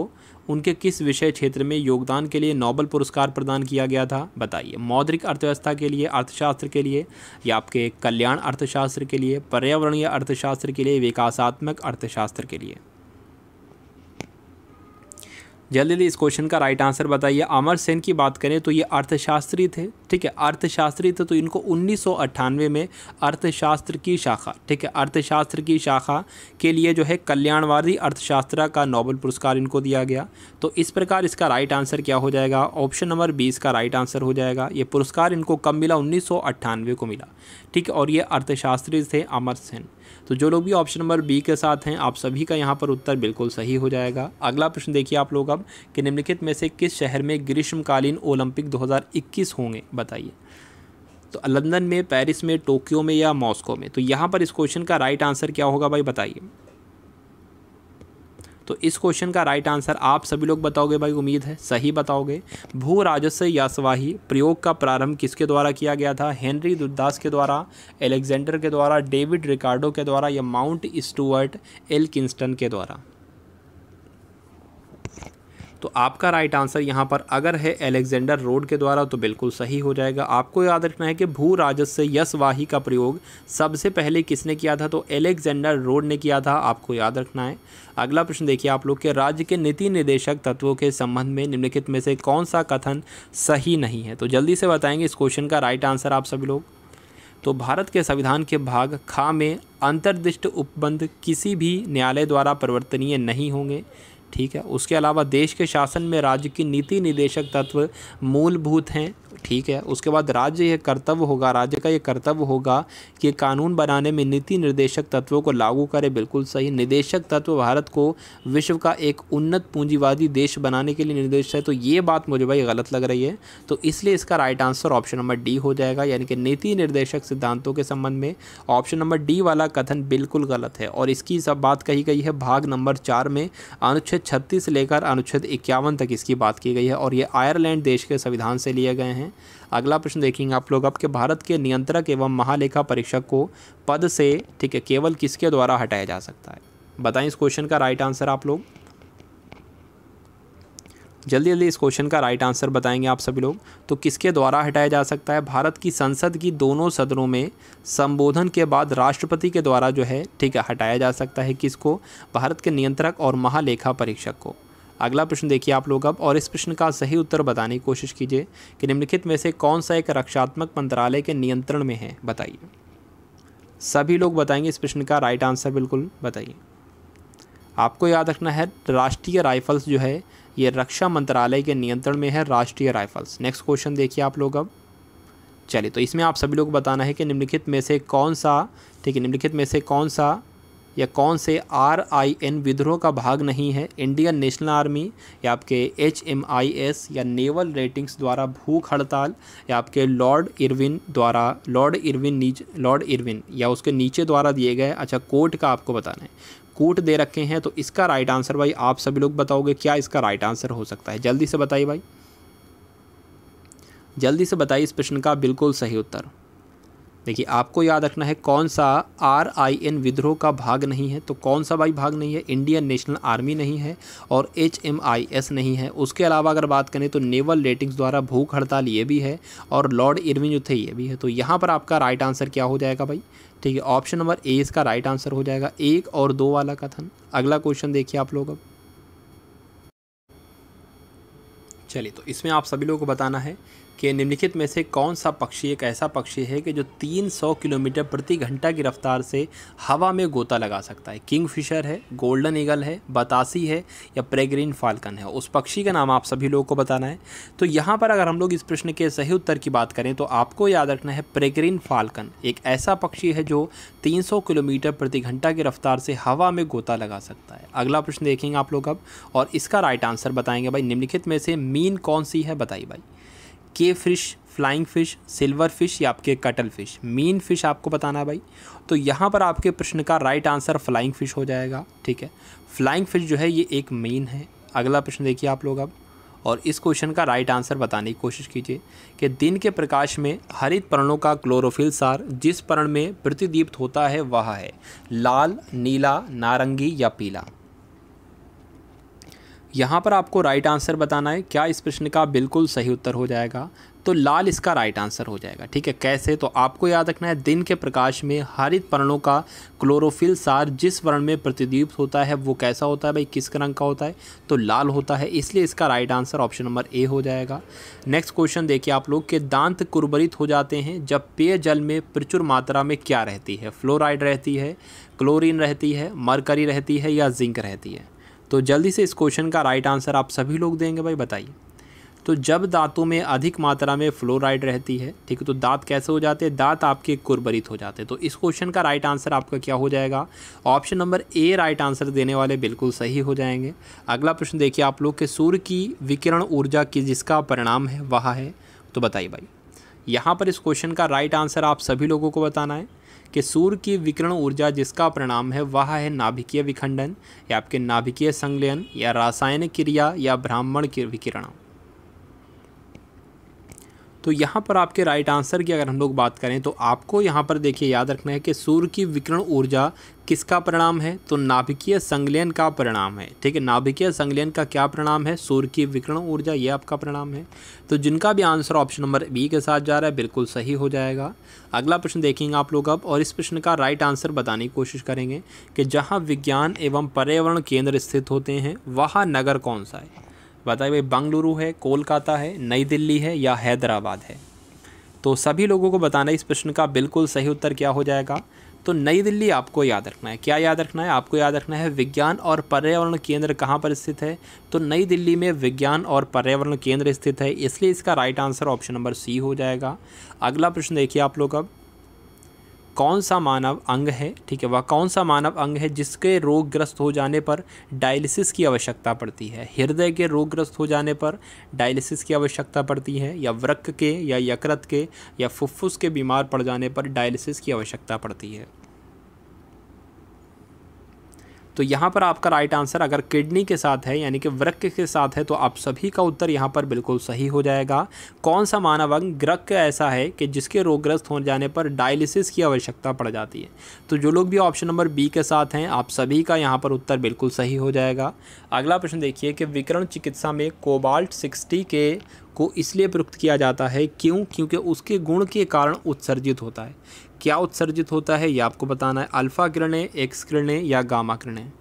उनके किस विषय क्षेत्र में योगदान के लिए नोबल पुरस्कार प्रदान किया गया था बताइए मौद्रिक अर्थव्यवस्था के लिए अर्थशास्त्र के लिए या आपके कल्याण अर्थशास्त्र के लिए पर्यावरणीय अर्थशास्त्र के लिए विकासात्मक अर्थशास्त्र के लिए जल्दी जल्दी इस क्वेश्चन का राइट आंसर बताइए अमर सेन की बात करें तो ये अर्थशास्त्री थे ठीक है अर्थशास्त्री थे तो इनको उन्नीस में अर्थशास्त्र की शाखा ठीक है अर्थशास्त्र की शाखा के लिए जो है कल्याणवादी अर्थशास्त्र का नोबल पुरस्कार इनको दिया गया तो इस प्रकार इसका राइट आंसर क्या हो जाएगा ऑप्शन नंबर बीस का राइट आंसर हो जाएगा ये पुरस्कार इनको कब मिला उन्नीस को मिला ठीक है और ये अर्थशास्त्री थे अमर सेन तो जो लोग भी ऑप्शन नंबर बी के साथ हैं आप सभी का यहाँ पर उत्तर बिल्कुल सही हो जाएगा अगला प्रश्न देखिए आप लोग अब कि निम्नलिखित में से किस शहर में ग्रीष्मकालीन ओलंपिक 2021 होंगे बताइए तो लंदन में पेरिस में टोक्यो में या मॉस्को में तो यहाँ पर इस क्वेश्चन का राइट आंसर क्या होगा भाई बताइए तो इस क्वेश्चन का राइट आंसर आप सभी लोग बताओगे भाई उम्मीद है सही बताओगे भू राजस्व यासवाही प्रयोग का प्रारंभ किसके द्वारा किया गया था हेनरी दुर्दास के द्वारा एलेक्जेंडर के द्वारा डेविड रिकार्डो के द्वारा या माउंट स्टूअर्ट एल किंस्टन के द्वारा तो आपका राइट आंसर यहाँ पर अगर है एलेक्जेंडर रोड के द्वारा तो बिल्कुल सही हो जाएगा आपको याद रखना है कि भू राजस्व यशवाही का प्रयोग सबसे पहले किसने किया था तो एलेक्जेंडर रोड ने किया था आपको याद रखना है अगला प्रश्न देखिए आप लोग के राज्य के नीति निर्देशक तत्वों के संबंध में निम्नलिखित में से कौन सा कथन सही नहीं है तो जल्दी से बताएंगे इस क्वेश्चन का राइट आंसर आप सभी लोग तो भारत के संविधान के भाग खा में अंतर्दिष्ट उपबंध किसी भी न्यायालय द्वारा परिवर्तनीय नहीं होंगे ठीक है उसके अलावा देश के शासन में राज्य की नीति निदेशक तत्व मूलभूत हैं ठीक है उसके बाद राज्य यह कर्तव्य होगा राज्य का यह कर्तव्य होगा कि कानून बनाने में नीति निर्देशक तत्वों को लागू करे बिल्कुल सही निदेशक तत्व भारत को विश्व का एक उन्नत पूंजीवादी देश बनाने के लिए निर्देश है तो ये बात मुझे भाई गलत लग रही है तो इसलिए इसका right answer option number D हो जाएगा यानी कि नीति निर्देशक सिद्धांतों के संबंध में ऑप्शन नंबर डी वाला कथन बिल्कुल गलत है और इसकी सब बात कही गई है भाग नंबर चार में अनुच्छेद छत्तीस लेकर अनुच्छेद इक्यावन तक इसकी बात की गई है और ये आयरलैंड देश के संविधान से लिए गए हैं हैं अगला प्रश्न देखेंगे आप लोग आपके भारत के नियंत्रक एवं महालेखा परीक्षक को पद से ठीक है केवल किसके द्वारा हटाया जा सकता है बताएं इस क्वेश्चन का राइट आंसर आप लोग जल्दी जल्दी इस क्वेश्चन का राइट आंसर बताएंगे आप सभी लोग तो किसके द्वारा हटाया जा सकता है भारत की संसद की दोनों सदनों में संबोधन के बाद राष्ट्रपति के द्वारा जो है ठीक है हटाया जा सकता है किसको भारत के नियंत्रक और महालेखा परीक्षक को अगला प्रश्न देखिए आप लोग अब और इस प्रश्न का सही उत्तर बताने की कोशिश कीजिए कि निम्नलिखित में से कौन सा एक रक्षात्मक मंत्रालय के नियंत्रण में है बताइए सभी लोग बताएंगे इस प्रश्न का राइट आंसर बिल्कुल बताइए आपको याद रखना है राष्ट्रीय राइफल्स जो है ये रक्षा मंत्रालय के नियंत्रण में है राष्ट्रीय राइफल्स नेक्स्ट क्वेश्चन देखिए आप लोग अब चलिए तो इसमें आप सभी लोग बताना है कि निम्नलिखित में से कौन सा ठीक है निम्नलिखित में से कौन सा या कौन से आर आई एन विद्रोह का भाग नहीं है इंडियन नेशनल आर्मी या आपके एच एम आई एस या नेवल रेटिंग्स द्वारा भूख हड़ताल या आपके लॉर्ड इरविन द्वारा लॉर्ड इरविन नीच लॉर्ड इरविन या उसके नीचे द्वारा दिए गए अच्छा कोर्ट का आपको बताना है कोट दे रखे हैं तो इसका राइट आंसर भाई आप सभी लोग बताओगे क्या इसका राइट आंसर हो सकता है जल्दी से बताइए भाई जल्दी से बताइए इस प्रश्न का बिल्कुल सही उत्तर देखिए आपको याद रखना है कौन सा आर आई एन विद्रोह का भाग नहीं है तो कौन सा भाई भाग नहीं है इंडियन नेशनल आर्मी नहीं है और एच एम आई एस नहीं है उसके अलावा अगर बात करें तो नेवल रेटिंग्स द्वारा भूख हड़ताल ये भी है और लॉर्ड इरविन जो थे ये भी है तो यहाँ पर आपका राइट आंसर क्या हो जाएगा भाई ठीक है ऑप्शन नंबर ए इसका राइट आंसर हो जाएगा एक और दो वाला कथन अगला क्वेश्चन देखिए आप लोग अब चलिए तो इसमें आप सभी लोगों को बताना है कि निम्नलिखित में से कौन सा पक्षी एक ऐसा पक्षी है कि जो 300 किलोमीटर प्रति घंटा की रफ्तार से हवा में गोता लगा सकता है किंग फिशर है गोल्डन ईगल है बतासी है या प्रेग्रीन फाल्कन है उस पक्षी का नाम आप सभी लोगों को बताना है तो यहाँ पर अगर हम लोग इस प्रश्न के सही उत्तर की बात करें तो आपको याद रखना है प्रेग्रीन फाल्कन एक ऐसा पक्षी है जो तीन किलोमीटर प्रति घंटा की रफ्तार से हवा में गोता लगा सकता है अगला प्रश्न देखेंगे आप लोग अब और इसका राइट आंसर बताएंगे भाई निम्नलिखित में से मीन कौन सी है बताइए भाई के fish flying fish silver fish या आपके कटल फिश मेन फिश आपको बताना भाई तो यहाँ पर आपके प्रश्न का राइट आंसर फ्लाइंग फिश हो जाएगा ठीक है फ्लाइंग फिश जो है ये एक मेन है अगला प्रश्न देखिए आप लोग अब और इस क्वेश्चन का राइट आंसर बताने की कोशिश कीजिए कि दिन के प्रकाश में हरित पर्णों का क्लोरोफिल सार जिस पर्ण में प्रतिदीप्त होता है वह है लाल नीला नारंगी या पीला यहाँ पर आपको राइट आंसर बताना है क्या इस प्रश्न का बिल्कुल सही उत्तर हो जाएगा तो लाल इसका राइट आंसर हो जाएगा ठीक है कैसे तो आपको याद रखना है दिन के प्रकाश में हरित पर्णों का क्लोरोफिल सार जिस वर्ण में प्रतिदीप्त होता है वो कैसा होता है भाई किस रंग का होता है तो लाल होता है इसलिए इसका right answer option number A हो जाएगा नेक्स्ट क्वेश्चन देखिए आप लोग के दांत कुर्बरित हो जाते हैं जब पेय जल में प्रचुर मात्रा में क्या रहती है फ्लोराइड रहती है क्लोरीन रहती है मरकरी रहती है या जिंक रहती है तो जल्दी से इस क्वेश्चन का राइट आंसर आप सभी लोग देंगे भाई बताइए तो जब दांतों में अधिक मात्रा में फ्लोराइड रहती है ठीक है तो दांत कैसे हो जाते हैं दांत आपके कुर्बरित हो जाते हैं तो इस क्वेश्चन का राइट आंसर आपका क्या हो जाएगा option number A right answer देने वाले बिल्कुल सही हो जाएंगे अगला प्रश्न देखिए आप लोग के सूर्य की विकिरण ऊर्जा की जिसका परिणाम है वह है तो बताइए भाई यहाँ पर इस क्वेश्चन का राइट आंसर आप सभी लोगों को बताना है कि सूर्य की विकिरण ऊर्जा जिसका परिणाम है वह है नाभिकीय विखंडन या आपके नाभिकीय संलयन या रासायनिक क्रिया या ब्राह्मण विकिरण तो यहाँ पर आपके राइट आंसर की अगर हम लोग बात करें तो आपको यहाँ पर देखिए याद रखना है कि सूर्य की विकिरण ऊर्जा किसका परिणाम है तो नाभिकीय संलयन का परिणाम है ठीक है नाभिकीय संलयन का क्या परिणाम है सूर्य की विकिरण ऊर्जा ये आपका परिणाम है तो जिनका भी आंसर ऑप्शन नंबर बी के साथ जा रहा है बिल्कुल सही हो जाएगा अगला प्रश्न देखेंगे आप लोग अब और इस प्रश्न का राइट आंसर बताने की कोशिश करेंगे कि जहाँ विज्ञान एवं पर्यावरण केंद्र स्थित होते हैं वहाँ नगर कौन सा है बताइए भाई बंगलुरु है कोलकाता है नई दिल्ली है या हैदराबाद है तो सभी लोगों को बताना इस प्रश्न का बिल्कुल सही उत्तर क्या हो जाएगा तो नई दिल्ली आपको याद रखना है क्या याद रखना है आपको याद रखना है विज्ञान और पर्यावरण केंद्र कहाँ पर स्थित है तो नई दिल्ली में विज्ञान और पर्यावरण केंद्र स्थित है इसलिए इसका right answer option number C हो जाएगा अगला प्रश्न देखिए आप लोग अब कौन सा मानव अंग है ठीक है वह कौन सा मानव अंग है जिसके रोगग्रस्त हो जाने पर डायलिसिस की आवश्यकता पड़ती है हृदय के रोगग्रस्त हो जाने पर डायलिसिस की आवश्यकता पड़ती है या वृक्क के या यकृत के या फुफ्फुस के बीमार पड़ जाने पर डायलिसिस की आवश्यकता पड़ती है तो यहाँ पर आपका राइट आंसर अगर किडनी के साथ है यानी कि वृक्क के साथ है तो आप सभी का उत्तर यहाँ पर बिल्कुल सही हो जाएगा कौन सा मानव अंग ग्रक ऐसा है कि जिसके रोगग्रस्त हो जाने पर डायलिसिस की आवश्यकता पड़ जाती है तो जो लोग भी ऑप्शन नंबर बी के साथ हैं आप सभी का यहाँ पर उत्तर बिल्कुल सही हो जाएगा अगला प्रश्न देखिए कि विकरण चिकित्सा में कोबाल्ट सिक्सटी के को इसलिए प्रयुक्त किया जाता है क्यों क्योंकि उसके गुण के कारण उत्सर्जित होता है क्या उत्सर्जित होता है यह आपको बताना है अल्फ़ा किरणें एक्स किरणें या गामा किरणें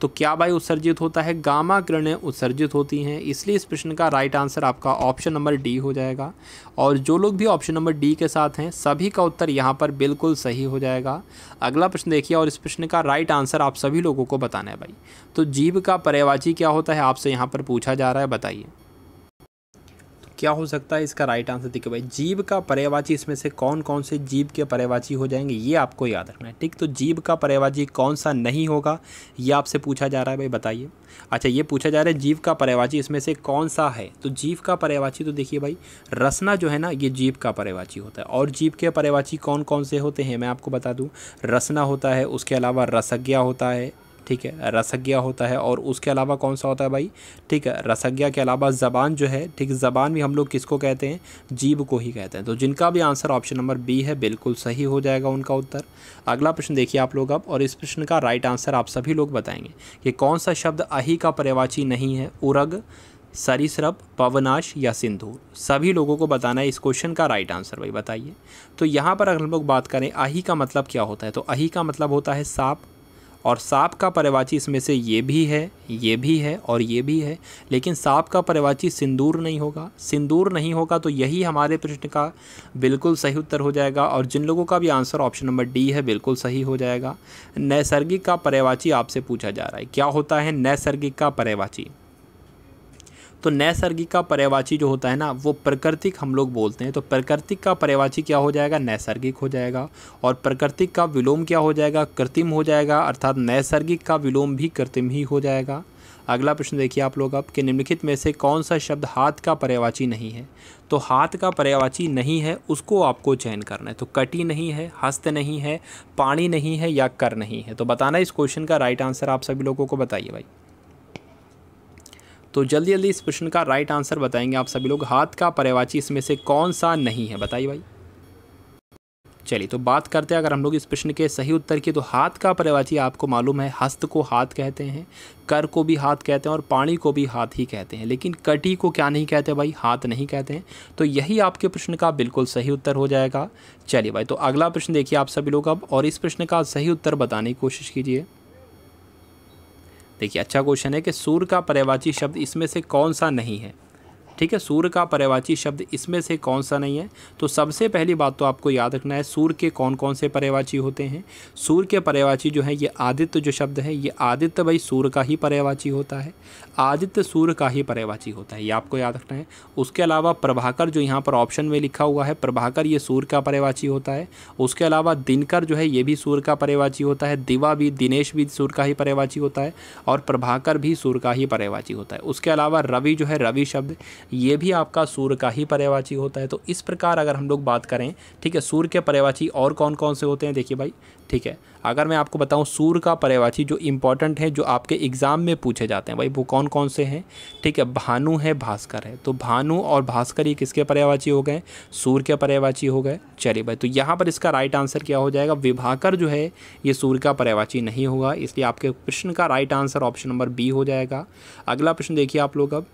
तो क्या भाई उत्सर्जित होता है गामा किरणें उत्सर्जित होती हैं इसलिए इस प्रश्न का राइट आंसर आपका ऑप्शन नंबर डी हो जाएगा और जो लोग भी ऑप्शन नंबर डी के साथ हैं सभी का उत्तर यहाँ पर बिल्कुल सही हो जाएगा अगला प्रश्न देखिए और इस प्रश्न का राइट आंसर आप सभी लोगों को बताना है भाई तो जीव का पर्यावाची क्या होता है आपसे यहाँ पर पूछा जा रहा है बताइए क्या हो सकता है इसका राइट आंसर देखिए भाई जीव का पर्यावाची इसमें से कौन कौन से जीव के पर्यावाची हो जाएंगे ये आपको याद रखना है ठीक तो जीव का पर्यावाची कौन सा नहीं होगा ये आपसे पूछा जा रहा है भाई बताइए अच्छा ये पूछा जा रहा है जीव का पर्यावाची इसमें से कौन सा है तो जीव का पर्यावाची तो देखिए भाई रसना जो है ना ये जीव का पर्यावाची होता है और जीव के पर्यावाची कौन कौन से होते हैं मैं आपको बता दूँ रसना होता है उसके अलावा रसज्ञा होता है ठीक है रसज्ञा होता है और उसके अलावा कौन सा होता है भाई ठीक है रसज्ञा के अलावा ज़बान जो है ठीक ज़बान भी हम लोग किसको कहते हैं जीव को ही कहते हैं तो जिनका भी आंसर ऑप्शन नंबर बी है बिल्कुल सही हो जाएगा उनका उत्तर अगला प्रश्न देखिए आप लोग अब और इस प्रश्न का राइट आंसर आप सभी लोग बताएंगे कि कौन सा शब्द अही का परिवाची नहीं है उरग सरीसरप पवनाश या सिंधु सभी लोगों को बताना है इस क्वेश्चन का राइट आंसर भाई बताइए तो यहाँ पर अगर हम लोग बात करें अही का मतलब क्या होता है तो अही का मतलब होता है सांप और सांप का परिवाची इसमें से ये भी है ये भी है और ये भी है लेकिन सांप का परिवाची सिंदूर नहीं होगा सिंदूर नहीं होगा तो यही हमारे प्रश्न का बिल्कुल सही उत्तर हो जाएगा और जिन लोगों का भी आंसर ऑप्शन नंबर डी है बिल्कुल सही हो जाएगा नैसर्गिक का परिवाची आपसे पूछा जा रहा है क्या होता है नैसर्गिक का परिवाची तो नैसर्गिक का पर्यवाची जो होता है ना वो प्राकृतिक हम लोग बोलते हैं तो प्राकृतिक का पर्यवाची क्या हो जाएगा नैसर्गिक हो जाएगा और प्राकृतिक का विलोम क्या हो जाएगा कृत्रिम हो जाएगा अर्थात नैसर्गिक का विलोम भी कृत्रिम ही हो जाएगा अगला प्रश्न देखिए आप लोग अब कि निम्नलिखित में से कौन सा शब्द हाथ का पर्यावाची नहीं है तो हाथ का पर्यावाची नहीं है उसको आपको चयन करना है तो कटी नहीं है हस्त नहीं है पानी नहीं है या कर नहीं है तो बताना इस क्वेश्चन का राइट आंसर आप सभी लोगों को बताइए भाई तो जल्दी जल्दी इस प्रश्न का राइट आंसर बताएंगे आप सभी लोग हाथ का पर्यावाची इसमें से कौन सा नहीं है बताइए भाई चलिए तो बात करते हैं अगर हम लोग इस प्रश्न के सही उत्तर की तो हाथ का पर्यावाची आपको मालूम है हस्त को हाथ कहते हैं कर को भी हाथ कहते हैं और पानी को भी हाथ ही कहते हैं लेकिन कटी को क्या नहीं कहते भाई हाथ नहीं कहते हैं तो यही आपके प्रश्न का बिल्कुल सही उत्तर हो जाएगा चलिए भाई तो अगला प्रश्न देखिए आप सभी लोग अब और इस प्रश्न का सही उत्तर बताने की कोशिश कीजिए देखिए अच्छा क्वेश्चन है कि सूर्य का पर्यावाची शब्द इसमें से कौन सा नहीं है ठीक है सूर्य का पर्यवाची शब्द इसमें से कौन सा नहीं है तो सबसे पहली बात तो आपको याद रखना है सूर्य के कौन कौन से पर्यवाची होते हैं सूर्य के पर्यवाची जो है ये आदित्य जो शब्द है ये आदित्य भाई सूर्य का ही पर्यवाची होता है आदित्य सूर्य का ही परिवाची होता है ये आपको याद रखना है उसके अलावा प्रभाकर जो यहाँ पर ऑप्शन में लिखा हुआ है प्रभाकर ये सूर्य का पर्यवाची होता है उसके अलावा दिनकर जो है ये भी सूर्य का परिवाची होता है दिवा भी दिनेश भी सूर्य का ही परिवाची होता है और प्रभाकर भी सूर्य का ही पर्यवाची होता है उसके अलावा रवि जो है रवि शब्द ये भी आपका सूर्य का ही पर्यावाची होता है तो इस प्रकार अगर हम लोग बात करें ठीक है सूर्य के पर्यावाची और कौन कौन से होते हैं देखिए भाई ठीक है अगर मैं आपको बताऊं सूर्य का पर्यावाची जो इंपॉर्टेंट है जो आपके एग्ज़ाम में पूछे जाते हैं भाई वो कौन कौन से हैं ठीक है भानु है भास्कर है तो भानु और भास्कर ये किसके पर्यावाची हो गए सूर्य के पर्यावाची हो गए चलिए भाई तो यहाँ पर इसका राइट आंसर क्या हो जाएगा विभाकर जो है ये सूर्य का पर्यावाची नहीं होगा इसलिए आपके प्रश्न का right answer option number B हो जाएगा अगला प्रश्न देखिए आप लोग अब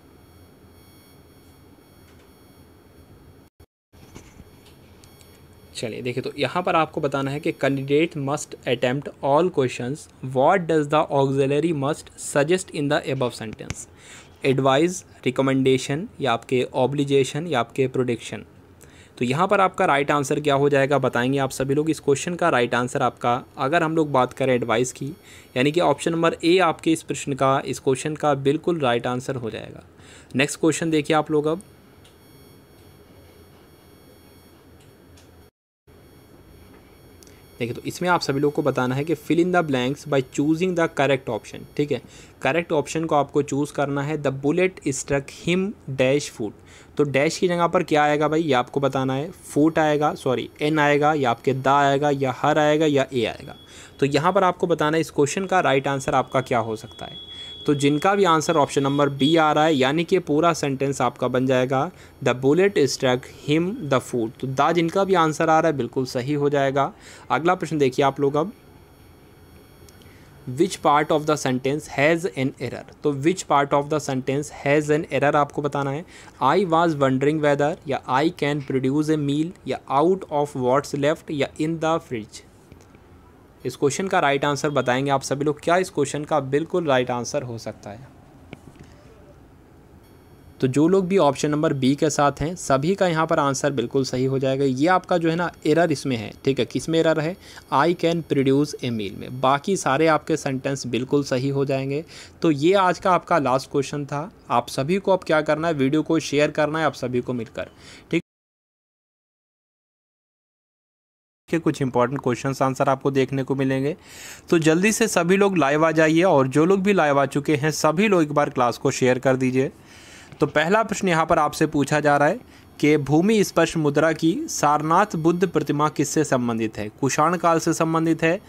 चलिए देखिए तो यहाँ पर आपको बताना है कि candidate must attempt all questions what does the auxiliary must suggest in the above sentence advice recommendation या आपके ऑब्लिजेशन या आपके प्रोडिक्शन तो यहाँ पर आपका राइट आंसर क्या हो जाएगा बताएंगे आप सभी लोग इस क्वेश्चन का राइट आंसर आपका अगर हम लोग बात करें एडवाइस की यानी कि ऑप्शन नंबर ए आपके इस प्रश्न का इस क्वेश्चन का बिल्कुल राइट आंसर हो जाएगा नेक्स्ट क्वेश्चन देखिए आप लोग अब देखिए तो इसमें आप सभी लोग को बताना है कि fill in the blanks by choosing the correct option ठीक है करेक्ट ऑप्शन को आपको चूज़ करना है the bullet struck him dash foot तो डैश की जगह पर क्या आएगा भाई ये आपको बताना है फूट आएगा सॉरी एन आएगा या आपके द आएगा या हर आएगा या ए आएगा तो यहाँ पर आपको बताना है इस क्वेश्चन का राइट आंसर आपका क्या हो सकता है तो जिनका भी आंसर ऑप्शन नंबर बी आ रहा है यानी कि पूरा सेंटेंस आपका बन जाएगा the bullet struck him the foot तो द जिनका भी आंसर आ रहा है बिल्कुल सही हो जाएगा अगला प्रश्न देखिए आप लोग अब which part of the sentence has an error तो which part of the sentence has an error आपको बताना है आई वॉज वंडरिंग वेदर या आई कैन प्रोड्यूस ए मील या आउट ऑफ वॉट्स लेफ्ट या इन द फ्रिज इस क्वेश्चन का राइट आंसर बताएंगे आप सभी लोग क्या इस क्वेश्चन का बिल्कुल राइट आंसर हो सकता है तो जो लोग भी ऑप्शन नंबर बी के साथ हैं सभी का यहाँ पर आंसर बिल्कुल सही हो जाएगा ये आपका जो है ना एरर इसमें है ठीक है किस में एरर है आई कैन प्रोड्यूस ए मील में बाकी सारे आपके सेंटेंस बिल्कुल सही हो जाएंगे तो ये आज का आपका लास्ट क्वेश्चन था आप सभी को अब क्या करना है वीडियो को शेयर करना है आप सभी को मिलकर ठीक के कुछ इंपॉर्टेंट क्वेश्चन आंसर आपको देखने को मिलेंगे तो जल्दी से सभी लोग लाइव आ जाइए और जो लोग भी लाइव आ चुके हैं सभी लोग एक बार क्लास को शेयर कर दीजिए तो पहला प्रश्न यहाँ पर आपसे पूछा जा रहा है कि भूमि स्पर्श मुद्रा की सारनाथ बुद्ध प्रतिमा किससे संबंधित है कुषाण काल से संबंधित है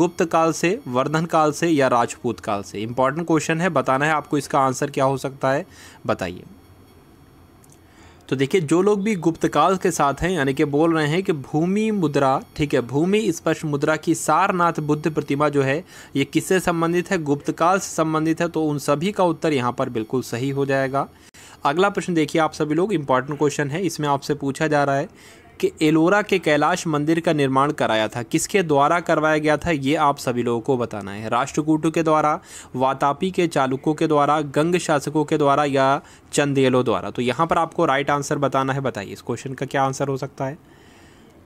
गुप्त काल से वर्धन काल से या राजपूत काल से इंपॉर्टेंट क्वेश्चन है बताना है आपको इसका आंसर क्या हो सकता है बताइए तो देखिए जो लोग भी गुप्तकाल के साथ हैं यानी कि बोल रहे हैं कि भूमि मुद्रा ठीक है भूमि स्पर्श मुद्रा की सारनाथ बुद्ध प्रतिमा जो है ये किससे संबंधित है गुप्तकाल से संबंधित है तो उन सभी का उत्तर यहाँ पर बिल्कुल सही हो जाएगा अगला प्रश्न देखिए आप सभी लोग इंपॉर्टेंट क्वेश्चन है इसमें आपसे पूछा जा रहा है कि एलोरा के कैलाश मंदिर का निर्माण कराया था किसके द्वारा करवाया गया था ये आप सभी लोगों को बताना है राष्ट्रकूटों के द्वारा वातापी के चालुकों के द्वारा गंग शासकों के द्वारा या चंदेलों द्वारा तो यहाँ पर आपको राइट आंसर बताना है बताइए इस क्वेश्चन का क्या आंसर हो सकता है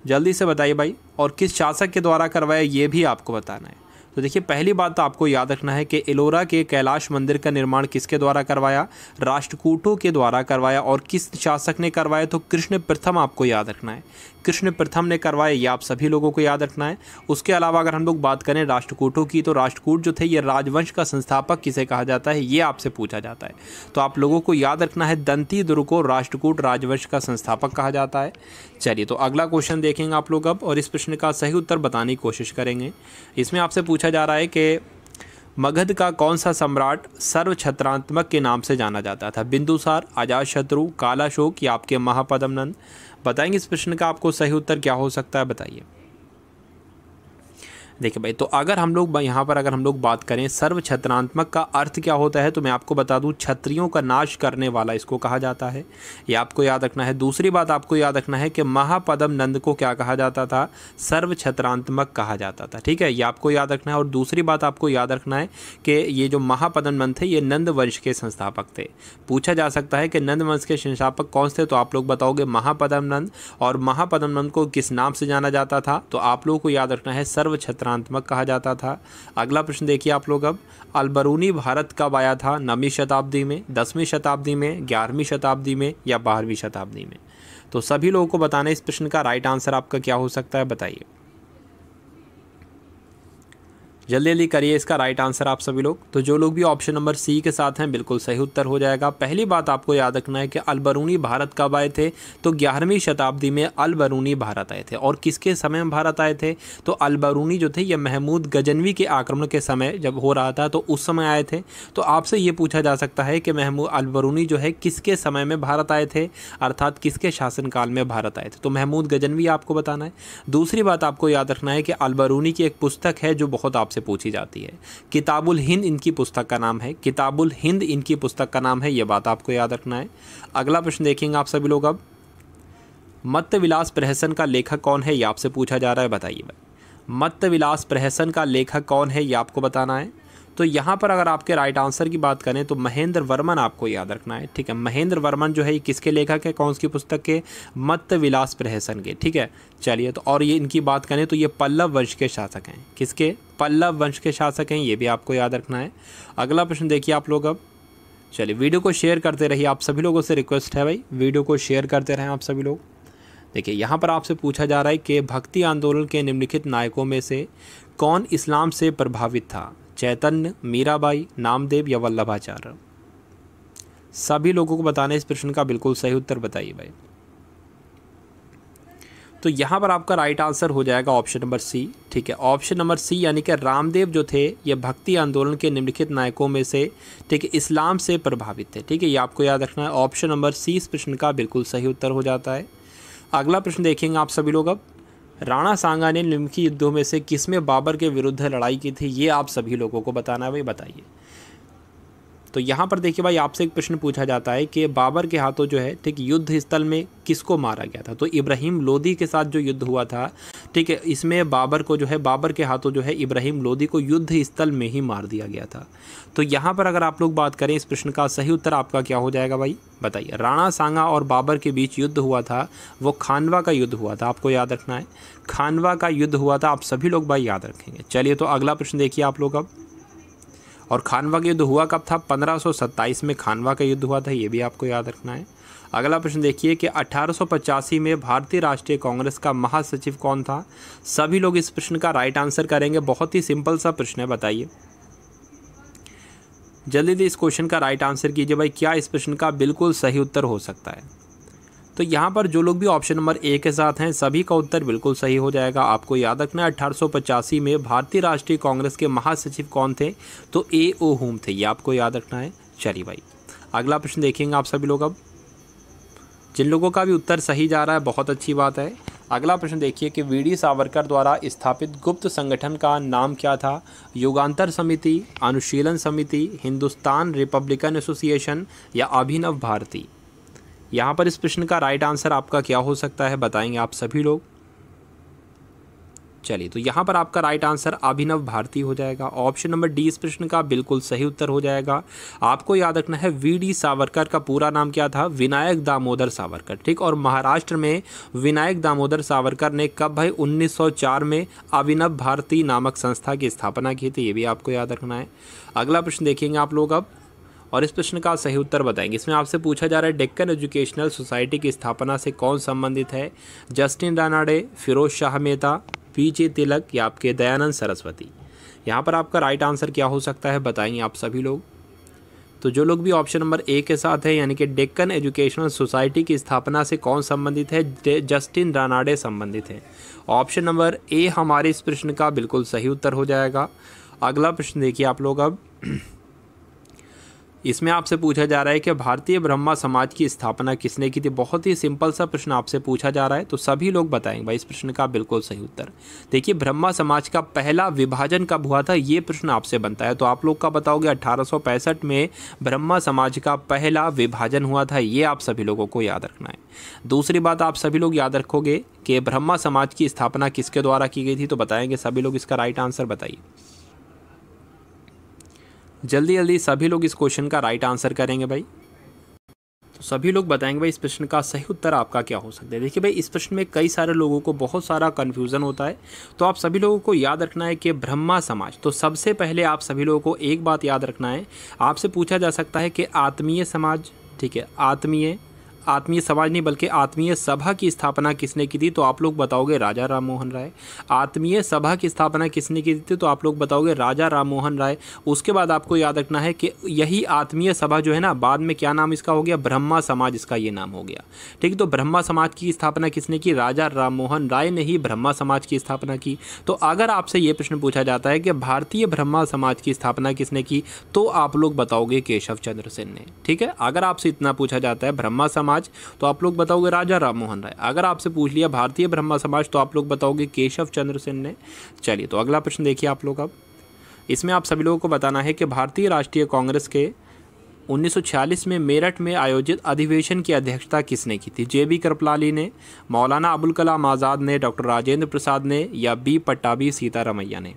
जल्दी से बताइए भाई और किस शासक के द्वारा करवाया ये भी आपको बताना है तो देखिए पहली बात तो आपको याद रखना है कि एलोरा के कैलाश मंदिर का निर्माण किसके द्वारा करवाया राष्ट्रकूटों के द्वारा करवाया और किस शासक ने करवाया तो कृष्ण प्रथम आपको याद रखना है कृष्ण प्रथम ने करवाए ये आप सभी लोगों को याद रखना है उसके अलावा अगर हम लोग बात करें राष्ट्रकूटों की तो राष्ट्रकूट जो थे ये राजवंश का संस्थापक किसे कहा जाता है ये आपसे पूछा जाता है तो आप लोगों को याद रखना है दंती दुर्ग को राष्ट्रकूट राजवंश का संस्थापक कहा जाता है चलिए तो अगला क्वेश्चन देखेंगे आप लोग अब और इस प्रश्न का सही उत्तर बताने की कोशिश करेंगे इसमें आपसे पूछा जा रहा है कि मगध का कौन सा सम्राट सर्व छत्रात्मक के नाम से जाना जाता था बिंदुसार अजात शत्रु कालाशोक या आपके महापदमनंद बताएंगे इस प्रश्न का आपको सही उत्तर क्या हो सकता है बताइए देखिए भाई तो अगर हम लोग यहाँ पर अगर हम लोग बात करें सर्व छत्रात्मक का अर्थ क्या होता है तो मैं आपको बता दूँ छत्रियों का नाश करने वाला इसको कहा जाता है ये आपको याद रखना है दूसरी बात आपको याद रखना है कि महापदम नंद को क्या कहा जाता था सर्व छत्रात्मक कहा जाता था ठीक है ये आपको याद रखना है और दूसरी बात आपको याद रखना है कि ये जो महापदम नंद थे ये नंद वंश के संस्थापक थे पूछा जा सकता है कि नंद वंश के संस्थापक कौन थे तो आप लोग बताओगे महापदम नंद और महापदम नंद को किस नाम से जाना जाता था तो आप लोगों को याद रखना है सर्व छत्र विवरणात्मक कहा जाता था अगला प्रश्न देखिए आप लोग अब अलबरूनी भारत कब आया था नवीं शताब्दी में दसवीं शताब्दी में ग्यारहवीं शताब्दी में या बारहवीं शताब्दी में तो सभी लोगों को बताना इस प्रश्न का राइट आंसर आपका क्या हो सकता है बताइए जल्दी जल्दी करिए इसका राइट आंसर आप सभी लोग तो जो लोग भी ऑप्शन नंबर सी के साथ हैं बिल्कुल सही उत्तर हो जाएगा पहली बात आपको याद रखना है कि अलबरूनी भारत कब आए थे तो ग्यारहवीं शताब्दी में अलबरूनी भारत आए थे और किसके समय में भारत आए थे तो अलबरूनी जो थे ये महमूद गजनवी के आक्रमण के समय जब हो रहा था तो उस समय आए थे तो आपसे ये पूछा जा सकता है कि महमूद अलबरूनी जो है किसके समय में भारत आए थे अर्थात किसके शासनकाल में भारत आए थे तो महमूद गजनवी आपको बताना है दूसरी बात आपको याद रखना है कि अलबरूनी की एक पुस्तक है जो बहुत आपसे से पूछी जाती है किताबुल हिंद इनकी पुस्तक का नाम है किताबुल हिंद इनकी पुस्तक का नाम है यह बात आपको याद रखना है अगला प्रश्न देखेंगे आप सभी लोग अब मत्त विलास प्रहसन का लेखक कौन है ये आपसे पूछा जा रहा है बताइए भाई मत्त विलास प्रहसन का लेखक कौन है ये आपको बताना है तो यहाँ पर अगर आपके राइट आंसर की बात करें तो महेंद्र वर्मन आपको याद रखना है ठीक है महेंद्र वर्मन जो है ये किसके लेखक है कौन सी पुस्तक के मत विलास प्रहसन के ठीक है चलिए तो और ये इनकी बात करें तो ये पल्लव वंश के शासक हैं किसके पल्लव वंश के शासक हैं ये भी आपको याद रखना है अगला प्रश्न देखिए आप लोग अब चलिए वीडियो को शेयर करते रहिए आप सभी लोगों से रिक्वेस्ट है भाई वीडियो को शेयर करते रहें आप सभी लोग देखिए यहाँ पर आपसे पूछा जा रहा है कि भक्ति आंदोलन के निम्नलिखित नायकों में से कौन इस्लाम से प्रभावित था चैतन्य मीराबाई नामदेव या वल्लभाचार्य सभी लोगों को बताना इस प्रश्न का बिल्कुल सही उत्तर बताइए भाई तो यहाँ पर आपका राइट आंसर हो जाएगा ऑप्शन नंबर सी ठीक है ऑप्शन नंबर सी यानी कि रामदेव जो थे ये भक्ति आंदोलन के निम्नलिखित नायकों में से ठीक है इस्लाम से प्रभावित थे ठीक है ये आपको याद रखना है ऑप्शन नंबर सी इस प्रश्न का बिल्कुल सही उत्तर हो जाता है अगला प्रश्न देखेंगे आप सभी लोग अब राणा सांगा ने लिमकी युद्धों में से किसमें बाबर के विरुद्ध लड़ाई की थी ये आप सभी लोगों को बताना है भाई बताइए तो यहाँ पर देखिए भाई आपसे एक प्रश्न पूछा जाता है कि बाबर के हाथों जो है ठीक युद्ध स्थल में किसको मारा गया था तो इब्राहिम लोधी के साथ जो युद्ध हुआ था ठीक है इसमें बाबर को जो है बाबर के हाथों जो है इब्राहिम लोदी को युद्ध स्थल में ही मार दिया गया था तो यहाँ पर अगर आप लोग बात करें इस प्रश्न का सही उत्तर आपका क्या हो जाएगा भाई बताइए राणा सांगा और बाबर के बीच युद्ध हुआ था वो खानवा का युद्ध हुआ था आपको याद रखना है खानवा का युद्ध हुआ था आप सभी लोग भाई याद रखेंगे चलिए तो अगला प्रश्न देखिए आप लोग अब और खानवा का युद्ध हुआ कब था पंद्रह में खानवा का युद्ध हुआ था ये भी आपको याद रखना है अगला प्रश्न देखिए कि अठारह में भारतीय राष्ट्रीय कांग्रेस का महासचिव कौन था सभी लोग इस प्रश्न का राइट आंसर करेंगे बहुत ही सिंपल सा प्रश्न है बताइए जल्दी से इस क्वेश्चन का राइट आंसर कीजिए भाई क्या इस प्रश्न का बिल्कुल सही उत्तर हो सकता है तो यहाँ पर जो लोग भी ऑप्शन नंबर ए के साथ हैं सभी का उत्तर बिल्कुल सही हो जाएगा आपको याद रखना है अठारह में भारतीय राष्ट्रीय कांग्रेस के महासचिव कौन थे तो ए ओ होम थे ये आपको याद रखना है चलिए भाई अगला प्रश्न देखेंगे आप सभी लोग अब जिन लोगों का भी उत्तर सही जा रहा है बहुत अच्छी बात है अगला प्रश्न देखिए कि वी डी सावरकर द्वारा स्थापित गुप्त संगठन का नाम क्या था युगांतर समिति अनुशीलन समिति हिंदुस्तान रिपब्लिकन एसोसिएशन या अभिनव भारती यहाँ पर इस प्रश्न का राइट आंसर आपका क्या हो सकता है बताएंगे आप सभी लोग चलिए तो यहाँ पर आपका राइट आंसर अभिनव भारती हो जाएगा ऑप्शन नंबर डी इस प्रश्न का बिल्कुल सही उत्तर हो जाएगा आपको याद रखना है वी डी सावरकर का पूरा नाम क्या था विनायक दामोदर सावरकर ठीक और महाराष्ट्र में विनायक दामोदर सावरकर ने कब भाई 1904 में अभिनव भारती नामक संस्था की स्थापना की थी ये भी आपको याद रखना है अगला प्रश्न देखेंगे आप लोग अब और इस प्रश्न का सही उत्तर बताएंगे इसमें आपसे पूछा जा रहा है डेक्कन एजुकेशनल सोसाइटी की स्थापना से कौन संबंधित है जस्टिन रानाडे फिरोज शाह मेहता पीजे तिलक या आपके दयानंद सरस्वती यहाँ पर आपका राइट आंसर क्या हो सकता है बताइए आप सभी लोग तो जो लोग भी ऑप्शन नंबर ए के साथ हैं यानी कि डेक्कन एजुकेशनल सोसाइटी की स्थापना से कौन संबंधित है जस्टिन रानाडे संबंधित हैं ऑप्शन नंबर ए हमारे इस प्रश्न का बिल्कुल सही उत्तर हो जाएगा अगला प्रश्न देखिए आप लोग अब इसमें आपसे पूछा जा रहा है कि भारतीय ब्रह्मा समाज की स्थापना किसने की थी बहुत ही सिंपल सा प्रश्न आपसे पूछा जा रहा है तो सभी लोग बताएंगे भाई इस प्रश्न का बिल्कुल सही उत्तर देखिए ब्रह्मा समाज का पहला विभाजन कब हुआ था ये प्रश्न आपसे बनता है तो आप लोग का बताओगे अठारह में ब्रह्मा समाज का पहला विभाजन हुआ था ये आप सभी लोगों को याद रखना है दूसरी बात आप सभी लोग याद रखोगे कि ब्रह्मा समाज की स्थापना किसके द्वारा की गई थी तो बताएंगे सभी लोग इसका राइट आंसर बताइए जल्दी जल्दी सभी लोग इस क्वेश्चन का राइट आंसर करेंगे भाई तो सभी लोग बताएंगे भाई इस प्रश्न का सही उत्तर आपका क्या हो सकता है देखिए भाई इस प्रश्न में कई सारे लोगों को बहुत सारा कन्फ्यूज़न होता है तो आप सभी लोगों को याद रखना है कि ब्रह्मा समाज तो सबसे पहले आप सभी लोगों को एक बात याद रखना है आपसे पूछा जा सकता है कि आत्मीय समाज ठीक है आत्मीय आत्मीय समाज नहीं बल्कि आत्मीय सभा की स्थापना किसने की थी तो आप लोग बताओगे राजा राम मोहन राय आत्मीय सभा की स्थापना किसने की थी तो आप लोग बताओगे राजा राम मोहन राय उसके बाद आपको याद रखना है कि यही आत्मीय सभा जो है ना बाद में क्या नाम इसका हो गया ब्रह्मा समाज इसका ये नाम हो गया ठीक है तो ब्रह्मा समाज की स्थापना किसने की राजा राम मोहन राय ने ही ब्रह्मा समाज की स्थापना की तो अगर आपसे ये प्रश्न पूछा जाता है कि भारतीय ब्रह्मा समाज की स्थापना किसने की तो आप लोग बताओगे केशव चंद्र सेन ने ठीक है अगर आपसे इतना पूछा जाता है ब्रह्मा समाज समाज तो आप लोग बताओगे राजा राम मोहन राय अगर आपसे पूछ लिया भारतीय ब्रह्मा समाज तो आप लोग बताओगे केशव चंद्र सेन ने चलिए तो अगला प्रश्न देखिए आप लोग अब इसमें आप सभी लोगों को बताना है कि भारतीय राष्ट्रीय कांग्रेस के 1946 में मेरठ में आयोजित अधिवेशन की अध्यक्षता किसने की थी जे बी कृपलाली ने मौलाना अबुल कलाम आज़ाद ने डॉक्टर राजेंद्र प्रसाद ने या बी पट्टाबी सीतारामैया ने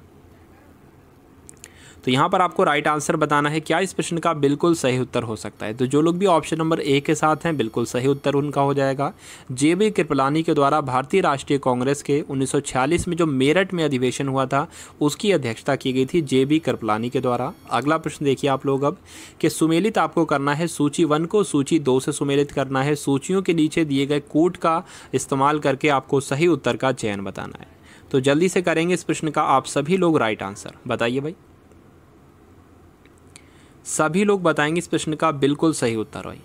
तो यहाँ पर आपको राइट आंसर बताना है क्या इस प्रश्न का बिल्कुल सही उत्तर हो सकता है तो जो लोग भी ऑप्शन नंबर ए के साथ हैं बिल्कुल सही उत्तर उनका हो जाएगा जे बी कृपलानी के द्वारा भारतीय राष्ट्रीय कांग्रेस के उन्नीस में जो मेरठ में अधिवेशन हुआ था उसकी अध्यक्षता की गई थी जे बी कृपलानी के द्वारा अगला प्रश्न देखिए आप लोग अब कि सुमेलित आपको करना है सूची वन को सूची दो से सुमेलित करना है सूचियों के नीचे दिए गए कोट का इस्तेमाल करके आपको सही उत्तर का चयन बताना है तो जल्दी से करेंगे इस प्रश्न का आप सभी लोग राइट आंसर बताइए भाई सभी लोग बताएंगे इस प्रश्न का बिल्कुल सही उत्तर भाई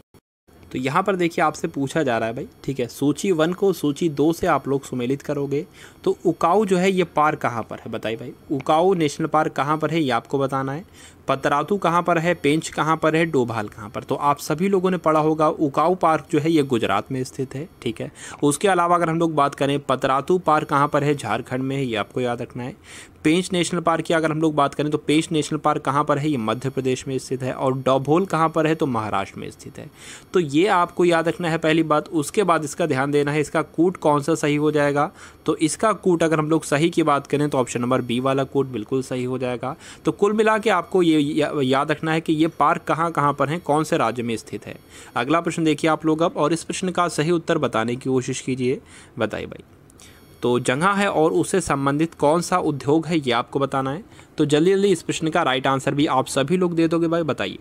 तो यहाँ पर देखिए आपसे पूछा जा रहा है भाई ठीक है सूची वन को सूची दो से आप लोग सुमेलित करोगे तो उकाऊ जो है ये पार्क कहाँ पर है बताइए भाई उकाऊ नेशनल पार्क कहाँ पर है ये आपको बताना है पतरातू कहाँ पर है पेंच कहाँ पर है डोभाल कहाँ पर तो आप सभी लोगों ने पढ़ा होगा उकाऊ पार्क जो है ये गुजरात में स्थित है ठीक है उसके अलावा अगर हम लोग बात करें पतरातू पार्क कहाँ पर है झारखंड में है ये आपको याद रखना है पेंच नेशनल पार्क की अगर हम लोग बात करें तो पेंच नेशनल पार्क कहाँ पर है ये मध्य प्रदेश में स्थित है और डोभोल कहाँ पर है तो महाराष्ट्र में स्थित है तो ये आपको याद रखना है पहली बात उसके बाद इसका ध्यान देना है इसका कूट कौन सा सही हो जाएगा तो इसका कूट अगर हम लोग सही की बात करें तो ऑप्शन नंबर बी वाला कूट बिल्कुल सही हो जाएगा तो कुल मिला के आपको ये ये याद रखना है कि ये पार्क कहाँ कहाँ पर हैं कौन से राज्य में स्थित है अगला प्रश्न देखिए आप लोग अब और इस प्रश्न का सही उत्तर बताने की कोशिश कीजिए बताइए भाई तो जगह है और उससे संबंधित कौन सा उद्योग है ये आपको बताना है तो जल्दी जल्दी इस प्रश्न का राइट आंसर भी आप सभी लोग दे दोगे भाई बताइए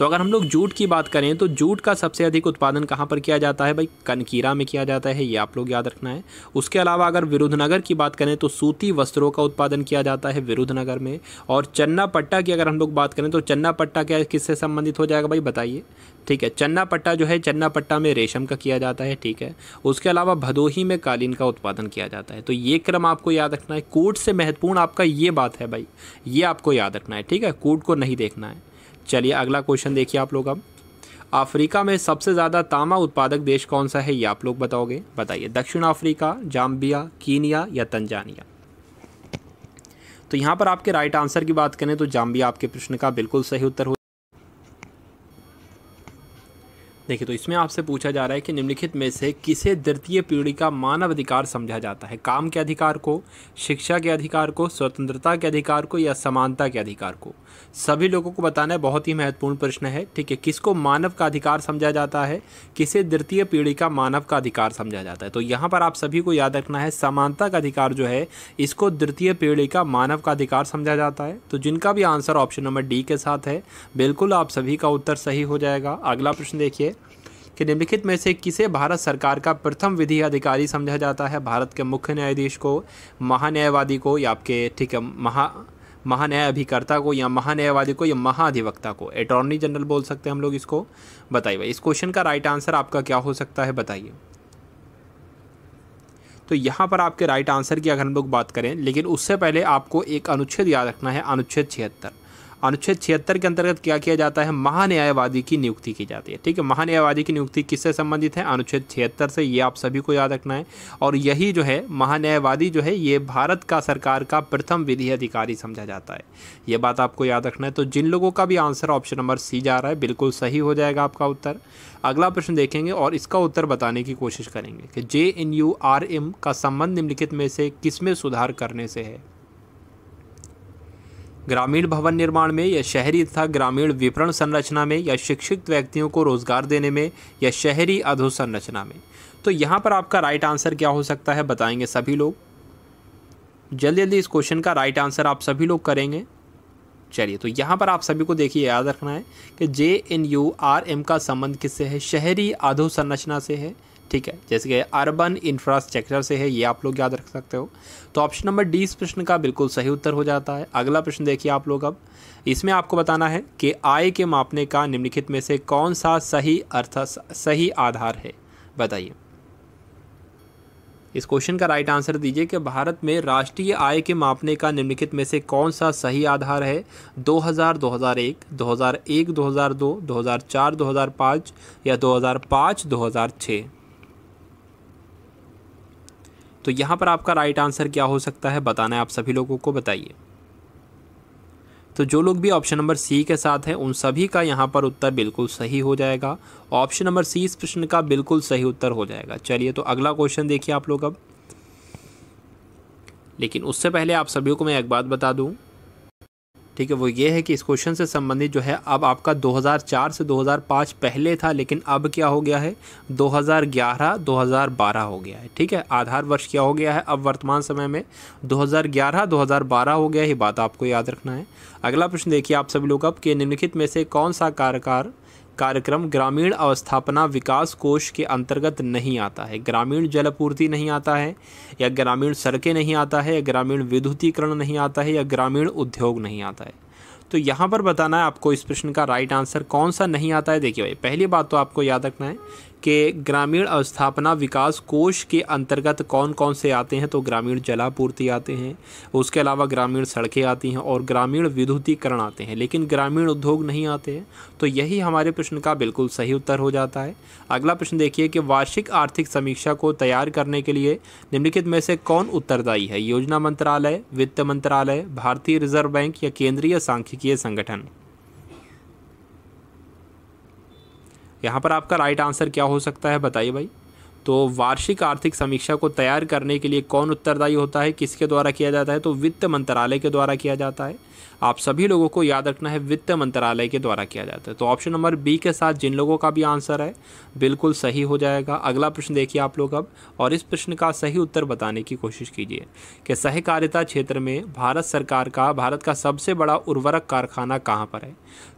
तो अगर हम लोग जूट की बात करें तो जूट का सबसे अधिक उत्पादन कहाँ पर किया जाता है भाई कनकीरा में किया जाता है ये आप लोग याद रखना है उसके अलावा अगर विरुद्धनगर की बात करें तो सूती वस्त्रों का उत्पादन किया जाता है विरुद्धनगर में और चन्नापट्टा की अगर हम लोग बात करें तो चन्नापट्टा क्या किससे संबंधित हो जाएगा भाई बताइए ठीक है चन्नापट्टा जो है चन्नापट्टा में रेशम का किया जाता है ठीक है उसके अलावा भदोही में कालीन का उत्पादन किया जाता है तो ये क्रम आपको याद रखना है कूट से महत्वपूर्ण आपका ये बात है भाई ये आपको याद रखना है ठीक है कूट को नहीं देखना है चलिए अगला क्वेश्चन देखिए आप लोग अब अफ्रीका में सबसे ज़्यादा तामा उत्पादक देश कौन सा है ये आप लोग बताओगे बताइए दक्षिण अफ्रीका जाम्बिया कीनिया या तंजानिया तो यहाँ पर आपके राइट आंसर की बात करें तो जाम्बिया आपके प्रश्न का बिल्कुल सही उत्तर हो देखिए तो इसमें आपसे पूछा जा रहा है कि निम्नलिखित में से किसे द्वितीय पीढ़ी का मानव अधिकार समझा जाता है काम के अधिकार को शिक्षा के अधिकार को स्वतंत्रता के अधिकार को या समानता के अधिकार को सभी लोगों को बताना है बहुत ही महत्वपूर्ण प्रश्न है ठीक है किसको मानव का अधिकार समझा जाता है किसे द्वितीय पीढ़ी का मानव का अधिकार समझा जाता है तो यहाँ पर आप सभी को याद रखना है समानता का अधिकार जो है इसको द्वितीय पीढ़ी का मानव का अधिकार समझा जाता है तो जिनका भी आंसर ऑप्शन नंबर डी के साथ है बिल्कुल आप सभी का उत्तर सही हो जाएगा अगला प्रश्न देखिए कि निम्नलिखित में से किसे भारत सरकार का प्रथम विधि अधिकारी समझा जाता है भारत के मुख्य न्यायाधीश को महान्यायवादी को या आपके ठीक है महा महान्याय अभिकर्ता को या महान्यायवादी को या महाधिवक्ता को अटॉर्नी जनरल बोल सकते हैं हम लोग इसको बताइए भाई इस क्वेश्चन का राइट आंसर आपका क्या हो सकता है बताइए तो यहाँ पर आपके राइट आंसर की अगर हम लोग बात करें लेकिन उससे पहले आपको एक अनुच्छेद याद रखना है अनुच्छेद छिहत्तर अनुच्छेद छिहत्तर के अंतर्गत क्या किया जाता है महान्यायवादी की नियुक्ति की जाती है ठीक है महान्यायवादी की नियुक्ति किससे संबंधित है अनुच्छेद छिहत्तर से ये आप सभी को याद रखना है और यही जो है महान्यायवादी जो है ये भारत का सरकार का प्रथम विधि अधिकारी समझा जाता है ये बात आपको याद रखना है तो जिन लोगों का भी आंसर ऑप्शन नंबर सी जा रहा है बिल्कुल सही हो जाएगा आपका उत्तर अगला प्रश्न देखेंगे और इसका उत्तर बताने की कोशिश करेंगे कि J N U R M का संबंध निम्नलिखित में से किस में सुधार करने से है ग्रामीण भवन निर्माण में या शहरी तथा ग्रामीण विपणन संरचना में या शिक्षित व्यक्तियों को रोजगार देने में या शहरी अधोसंरचना में तो यहाँ पर आपका राइट आंसर क्या हो सकता है बताएंगे सभी लोग जल्दी जल्दी इस क्वेश्चन का राइट आंसर आप सभी लोग करेंगे चलिए तो यहाँ पर आप सभी को देखिए याद रखना है कि J N U R M का संबंध किससे है शहरी अधोसंरचना से है ठीक है जैसे कि अर्बन इंफ्रास्ट्रक्चर से है ये आप लोग याद रख सकते हो तो ऑप्शन नंबर डी इस प्रश्न का बिल्कुल सही उत्तर हो जाता है अगला प्रश्न देखिए आप लोग अब इसमें आपको बताना है कि आय के मापने का निम्नलिखित में से कौन सा सही अर्थ सही आधार है बताइए इस क्वेश्चन का राइट आंसर दीजिए कि भारत में राष्ट्रीय आय के मापने का निम्नलिखित में से कौन सा सही आधार है 2000, 2001, 2001, 2002, 2004, 2005 या 2005, 2006 तो यहाँ पर आपका राइट आंसर क्या हो सकता है बताना है आप सभी लोगों को बताइए तो जो लोग भी ऑप्शन नंबर सी के साथ हैं उन सभी का यहाँ पर उत्तर बिल्कुल सही हो जाएगा ऑप्शन नंबर सी इस प्रश्न का बिल्कुल सही उत्तर हो जाएगा चलिए तो अगला क्वेश्चन देखिए आप लोग अब लेकिन उससे पहले आप सभी को मैं एक बात बता दूँ ठीक है वो ये है कि इस क्वेश्चन से संबंधित जो है अब आपका 2004 से 2005 पहले था लेकिन अब क्या हो गया है 2011 2012 हो गया है ठीक है आधार वर्ष क्या हो गया है अब वर्तमान समय में 2011 2012 हो गया ये बात आपको याद रखना है अगला प्रश्न देखिए आप सभी लोग अब कि निम्नलिखित में से कौन सा कार्यकार कार्यक्रम ग्रामीण अवस्थापना विकास कोष के अंतर्गत नहीं आता है ग्रामीण जलपूर्ति नहीं आता है या ग्रामीण सड़कें नहीं आता है या ग्रामीण विद्युतीकरण नहीं आता है या ग्रामीण उद्योग नहीं आता है तो यहाँ पर बताना है आपको इस प्रश्न का राइट आंसर कौन सा नहीं आता है देखिए भाई पहली बात तो आपको याद रखना है के ग्रामीण अवस्थापना विकास कोष के अंतर्गत कौन कौन से आते हैं तो ग्रामीण जलापूर्ति आते हैं उसके अलावा ग्रामीण सड़कें आती हैं और ग्रामीण विद्युतीकरण आते हैं लेकिन ग्रामीण उद्योग नहीं आते हैं तो यही हमारे प्रश्न का बिल्कुल सही उत्तर हो जाता है अगला प्रश्न देखिए कि वार्षिक आर्थिक समीक्षा को तैयार करने के लिए निम्नलिखित में से कौन उत्तरदायी है योजना मंत्रालय वित्त मंत्रालय भारतीय रिजर्व बैंक या केंद्रीय सांख्यिकीय संगठन यहाँ पर आपका राइट आंसर क्या हो सकता है बताइए भाई तो वार्षिक आर्थिक समीक्षा को तैयार करने के लिए कौन उत्तरदायी होता है किसके द्वारा किया जाता है तो वित्त मंत्रालय के द्वारा किया जाता है आप सभी लोगों को याद रखना है वित्त मंत्रालय के द्वारा किया जाता है तो ऑप्शन नंबर बी के साथ जिन लोगों का भी आंसर है बिल्कुल सही हो जाएगा अगला प्रश्न देखिए आप लोग अब और इस प्रश्न का सही उत्तर बताने की कोशिश कीजिए कि सहकारिता क्षेत्र में भारत सरकार का भारत का सबसे बड़ा उर्वरक कारखाना कहाँ पर है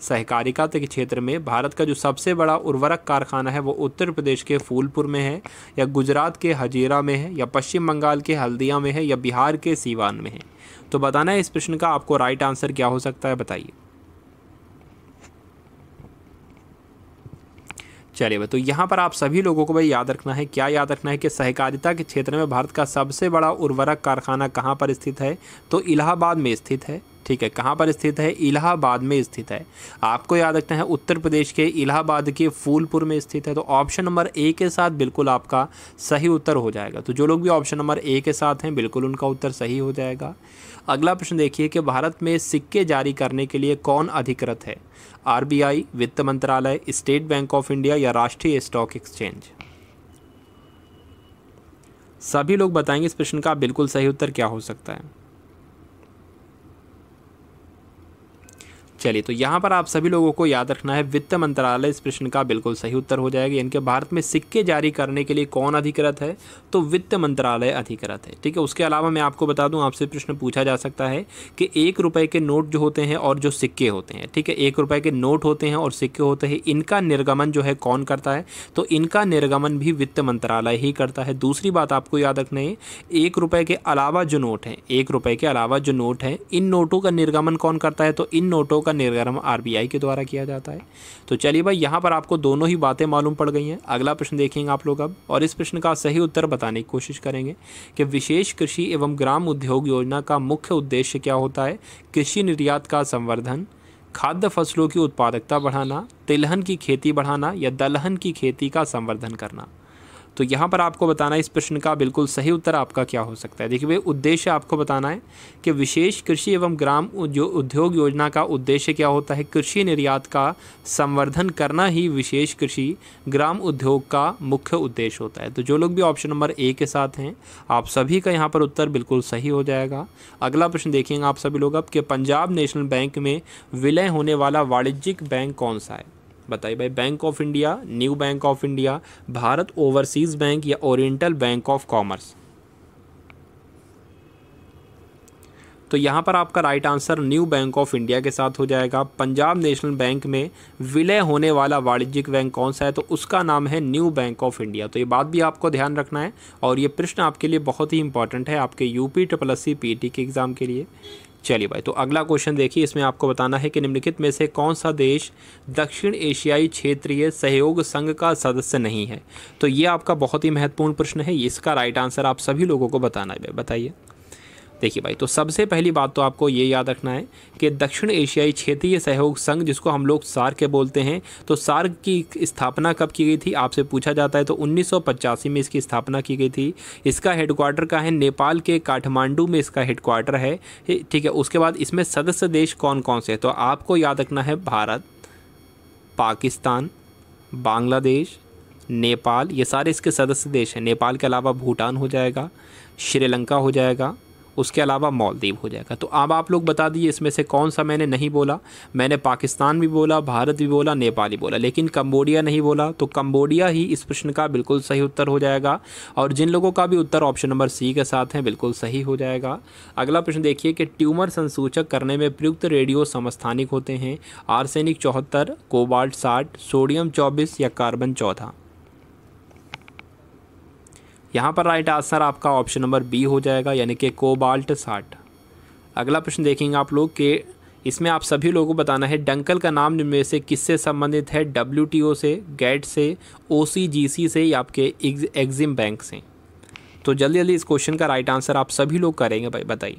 सहकारिता के क्षेत्र में भारत का जो सबसे बड़ा उर्वरक कारखाना है वो उत्तर प्रदेश के फूलपुर में है या गुजरात के हजीरा में है या पश्चिम बंगाल के हल्दिया में है या बिहार के सीवान में है तो बताना है इस प्रश्न का आपको राइट आंसर क्या हो सकता है बताइए चलिए भाई तो यहाँ पर आप सभी लोगों को भाई याद रखना है क्या याद रखना है कि सहकारिता के क्षेत्र में भारत का सबसे बड़ा उर्वरक कारखाना कहाँ पर स्थित है तो इलाहाबाद में स्थित है ठीक है कहाँ पर स्थित है इलाहाबाद में स्थित है आपको याद रखना है उत्तर प्रदेश के इलाहाबाद के फूलपुर में स्थित है तो ऑप्शन नंबर ए के साथ बिल्कुल आपका सही उत्तर हो जाएगा तो जो लोग भी ऑप्शन नंबर ए के साथ हैं बिल्कुल उनका उत्तर सही हो जाएगा अगला प्रश्न देखिए कि भारत में सिक्के जारी करने के लिए कौन अधिकृत है आरबीआई, वित्त मंत्रालय स्टेट बैंक ऑफ इंडिया या राष्ट्रीय स्टॉक एक्सचेंज सभी लोग बताएंगे इस प्रश्न का बिल्कुल सही उत्तर क्या हो सकता है चलिए तो यहाँ पर आप सभी लोगों को याद रखना है वित्त मंत्रालय इस प्रश्न का बिल्कुल सही उत्तर हो जाएगा यानी कि भारत में सिक्के जारी करने के लिए कौन अधिकृत है तो वित्त मंत्रालय अधिकृत है ठीक है उसके अलावा मैं आपको बता दूँ आपसे प्रश्न पूछा जा सकता है कि एक रुपये के नोट जो होते हैं और जो सिक्के होते हैं ठीक है एक रुपये के नोट होते हैं और सिक्के होते हैं इनका निर्गमन जो है कौन करता है तो इनका निर्गमन भी वित्त मंत्रालय ही करता है दूसरी बात आपको याद रखना है एक रुपये के अलावा जो नोट हैं एक रुपये के अलावा जो नोट हैं इन नोटों का निर्गमन कौन करता है तो इन नोटों का का निर्गम आर के द्वारा किया जाता है तो चलिए भाई यहाँ पर आपको दोनों ही बातें मालूम पड़ गई हैं अगला प्रश्न देखेंगे आप लोग अब और इस प्रश्न का सही उत्तर बताने की कोशिश करेंगे कि विशेष कृषि एवं ग्राम उद्योग योजना का मुख्य उद्देश्य क्या होता है कृषि निर्यात का संवर्धन खाद्य फसलों की उत्पादकता बढ़ाना तिलहन की खेती बढ़ाना या दलहन की खेती का संवर्धन करना तो यहाँ पर आपको बताना है इस प्रश्न का बिल्कुल सही उत्तर आपका क्या हो सकता है देखिए भाई उद्देश्य आपको बताना है कि विशेष कृषि एवं ग्राम जो उद्योग योजना का उद्देश्य क्या होता है कृषि निर्यात का संवर्धन करना ही विशेष कृषि ग्राम उद्योग का मुख्य उद्देश्य होता है तो जो लोग भी ऑप्शन नंबर ए के साथ हैं आप सभी का यहाँ पर उत्तर बिल्कुल सही हो जाएगा अगला प्रश्न देखेंगे आप सभी लोग अब कि पंजाब नेशनल बैंक में विलय होने वाला वाणिज्यिक बैंक कौन सा है बताइए भाई Bank of India New Bank of India Bharat Overseas Bank या ओरिएंटल बैंक ऑफ कॉमर्स तो यहां पर आपका right answer New Bank of India के साथ हो जाएगा पंजाब नेशनल बैंक में विलय होने वाला वाणिज्यिक बैंक कौन सा है तो उसका नाम है न्यू बैंक ऑफ इंडिया तो ये बात भी आपको ध्यान रखना है और ये प्रश्न आपके लिए बहुत ही इंपॉर्टेंट है आपके UP triple S C P के एग्ज़ाम के लिए चलिए भाई तो अगला क्वेश्चन देखिए इसमें आपको बताना है कि निम्नलिखित में से कौन सा देश दक्षिण एशियाई क्षेत्रीय सहयोग संघ का सदस्य नहीं है तो ये आपका बहुत ही महत्वपूर्ण प्रश्न है इसका राइट आंसर आप सभी लोगों को बताना है बताइए देखिए भाई तो सबसे पहली बात तो आपको ये याद रखना है कि दक्षिण एशियाई क्षेत्रीय सहयोग संघ जिसको हम लोग सार्क के बोलते हैं तो सार्क की स्थापना कब की गई थी आपसे पूछा जाता है तो उन्नीस में इसकी स्थापना की गई थी इसका हेडक्वार्टर का है नेपाल के काठमांडू में इसका हेडक्वार्टर है ठीक है उसके बाद इसमें सदस्य देश कौन कौन से तो आपको याद रखना है भारत पाकिस्तान बांग्लादेश नेपाल ये सारे इसके सदस्य देश हैं नेपाल के अलावा भूटान हो जाएगा श्रीलंका हो जाएगा उसके अलावा मालदीव हो जाएगा तो अब आप लोग बता दिए इसमें से कौन सा मैंने नहीं बोला मैंने पाकिस्तान भी बोला भारत भी बोला नेपाल बोला लेकिन कम्बोडिया नहीं बोला तो कम्बोडिया ही इस प्रश्न का बिल्कुल सही उत्तर हो जाएगा और जिन लोगों का भी उत्तर ऑप्शन नंबर सी के साथ है बिल्कुल सही हो जाएगा अगला प्रश्न देखिए कि ट्यूमर संसूचक करने में प्रयुक्त रेडियो समस्थानिक होते हैं आर्सेनिक चौहत्तर कोबाल्ट साठ सोडियम चौबीस या कार्बन चौदह यहाँ पर राइट आंसर आपका ऑप्शन नंबर बी हो जाएगा यानी कि कोबाल्ट साठ अगला प्रश्न देखेंगे आप लोग कि इसमें आप सभी लोगों को बताना है डंकल का नाम निम्न से किससे संबंधित है डब्ल्यू से गैट e से ओ से या आपके एग्जिम बैंक से तो जल्दी जल्दी इस क्वेश्चन का राइट आंसर आप सभी लोग करेंगे भाई बताइए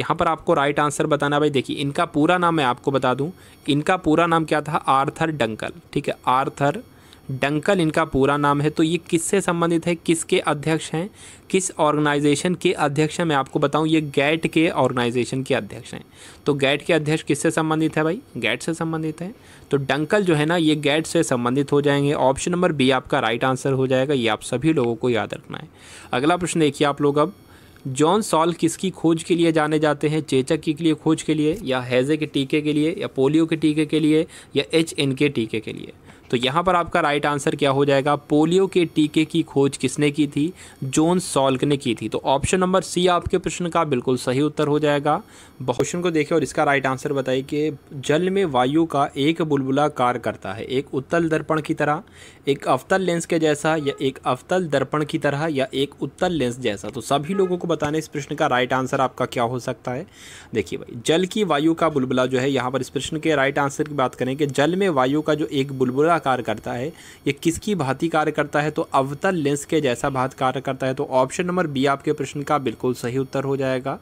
यहाँ पर आपको राइट आंसर बताना भाई देखिए इनका पूरा नाम मैं आपको बता दूँ इनका पूरा नाम क्या था आर्थर डंकल ठीक है आर्थर डंकल इनका पूरा नाम है तो ये किससे संबंधित है किसके अध्यक्ष हैं किस ऑर्गेनाइजेशन के अध्यक्ष हैं मैं आपको बताऊं ये गैट के ऑर्गेनाइजेशन के अध्यक्ष हैं तो गैट के अध्यक्ष किससे संबंधित है भाई गैट से संबंधित है तो डंकल जो है ना ये गैट से संबंधित हो जाएंगे ऑप्शन नंबर बी आपका राइट आंसर हो जाएगा ये आप सभी लोगों को याद रखना है अगला प्रश्न देखिए आप लोग अब जॉन सॉल किसकी खोज के लिए जाने जाते हैं चेचक के लिए खोज के लिए या हैज़े के टीके के लिए या पोलियो के टीके के लिए या एच के टीके के लिए तो यहाँ पर आपका राइट आंसर क्या हो जाएगा पोलियो के टीके की खोज किसने की थी जोन सॉल्क ने की थी तो ऑप्शन नंबर सी आपके प्रश्न का बिल्कुल सही उत्तर हो जाएगा क्वेश्चन को देखें और इसका राइट आंसर बताइए कि जल में वायु का एक बुलबुला कार्य करता है एक उत्तल दर्पण की तरह एक अवतल लेंस के जैसा या एक अवतल दर्पण की तरह या एक उत्तल लेंस जैसा तो सभी लोगों को बताने इस प्रश्न का राइट आंसर आपका क्या हो सकता है देखिए भाई जल की वायु का बुलबुला जो है यहाँ पर इस प्रश्न के राइट आंसर की बात करें कि जल में वायु का जो एक बुलबुला कार्य करता है ये किसकी भांति कार्य करता है तो अवतल लेंस के जैसा भात कार्य करता है तो ऑप्शन नंबर बी आपके प्रश्न का बिल्कुल सही उत्तर हो जाएगा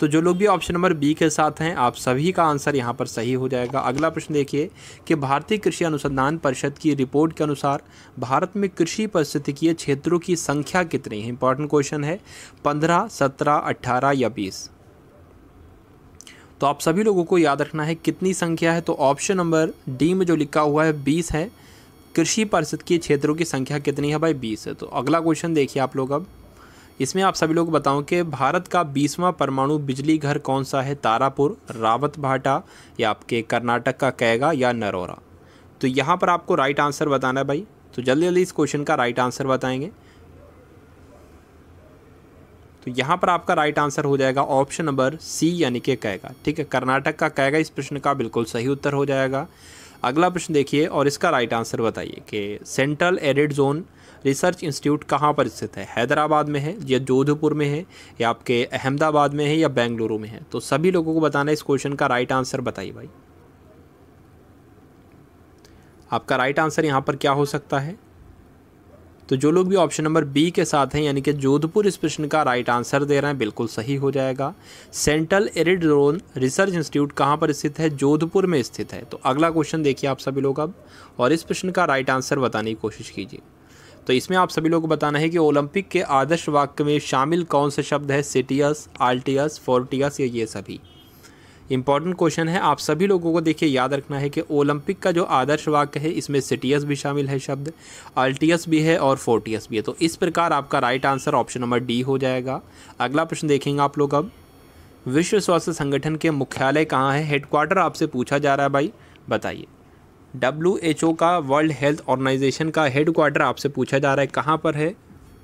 तो जो लोग भी ऑप्शन नंबर बी के साथ हैं आप सभी का आंसर यहाँ पर सही हो जाएगा अगला प्रश्न देखिए कि भारतीय कृषि अनुसंधान परिषद की रिपोर्ट के अनुसार भारत में कृषि परिस्थितिकीय क्षेत्रों की संख्या कितनी है इंपॉर्टेंट क्वेश्चन है पंद्रह सत्रह अट्ठारह या बीस तो आप सभी लोगों को याद रखना है कितनी संख्या है तो ऑप्शन नंबर डी में जो लिखा हुआ है बीस है कृषि परिषद के क्षेत्रों की संख्या कितनी है भाई बीस है तो अगला क्वेश्चन देखिए आप लोग अब इसमें आप सभी लोग बताऊं कि भारत का बीसवां परमाणु बिजली घर कौन सा है तारापुर रावत भाटा या आपके कर्नाटक का कैगा या नरोरा तो यहाँ पर आपको राइट आंसर बताना है भाई तो जल्दी जल्दी इस क्वेश्चन का राइट आंसर बताएंगे तो यहाँ पर आपका राइट आंसर हो जाएगा ऑप्शन नंबर सी यानी कि कहेगा ठीक है कर्नाटक का कहेगा इस प्रश्न का बिल्कुल सही उत्तर हो जाएगा अगला प्रश्न देखिए और इसका राइट आंसर बताइए कि Central Arid Zone Research Institute कहाँ पर स्थित है हैदराबाद में है या जोधपुर में है या आपके अहमदाबाद में है या बेंगलुरु में है तो सभी लोगों को बताना इस क्वेश्चन का राइट आंसर बताइए भाई आपका राइट आंसर यहाँ पर क्या हो सकता है तो जो लोग भी ऑप्शन नंबर बी के साथ हैं यानी कि जोधपुर इस प्रश्न का राइट आंसर दे रहे हैं बिल्कुल सही हो जाएगा Central Arid Zone Research Institute कहाँ पर स्थित है जोधपुर में स्थित है तो अगला क्वेश्चन देखिए आप सभी लोग अब और इस प्रश्न का राइट आंसर बताने की कोशिश कीजिए तो इसमें आप सभी लोग को बताना है कि ओलंपिक के आदर्श वाक्य में शामिल कौन से शब्द है सिटियस आल्टियस फोर्टियस या ये सभी इंपॉर्टेंट क्वेश्चन है आप सभी लोगों को देखिए याद रखना है कि ओलंपिक का जो आदर्श वाक्य है इसमें सिटियस भी शामिल है शब्द अल्टियस भी है और फोर्टियस भी है तो इस प्रकार आपका right answer option number D हो जाएगा अगला प्रश्न देखेंगे आप लोग अब विश्व स्वास्थ्य संगठन के मुख्यालय कहाँ है हेडक्वार्टर आपसे पूछा जा रहा है भाई बताइए डब्ल्यू एच ओ का वर्ल्ड हेल्थ ऑर्गेनाइजेशन का हेडक्वार्टर आपसे पूछा जा रहा है कहाँ पर है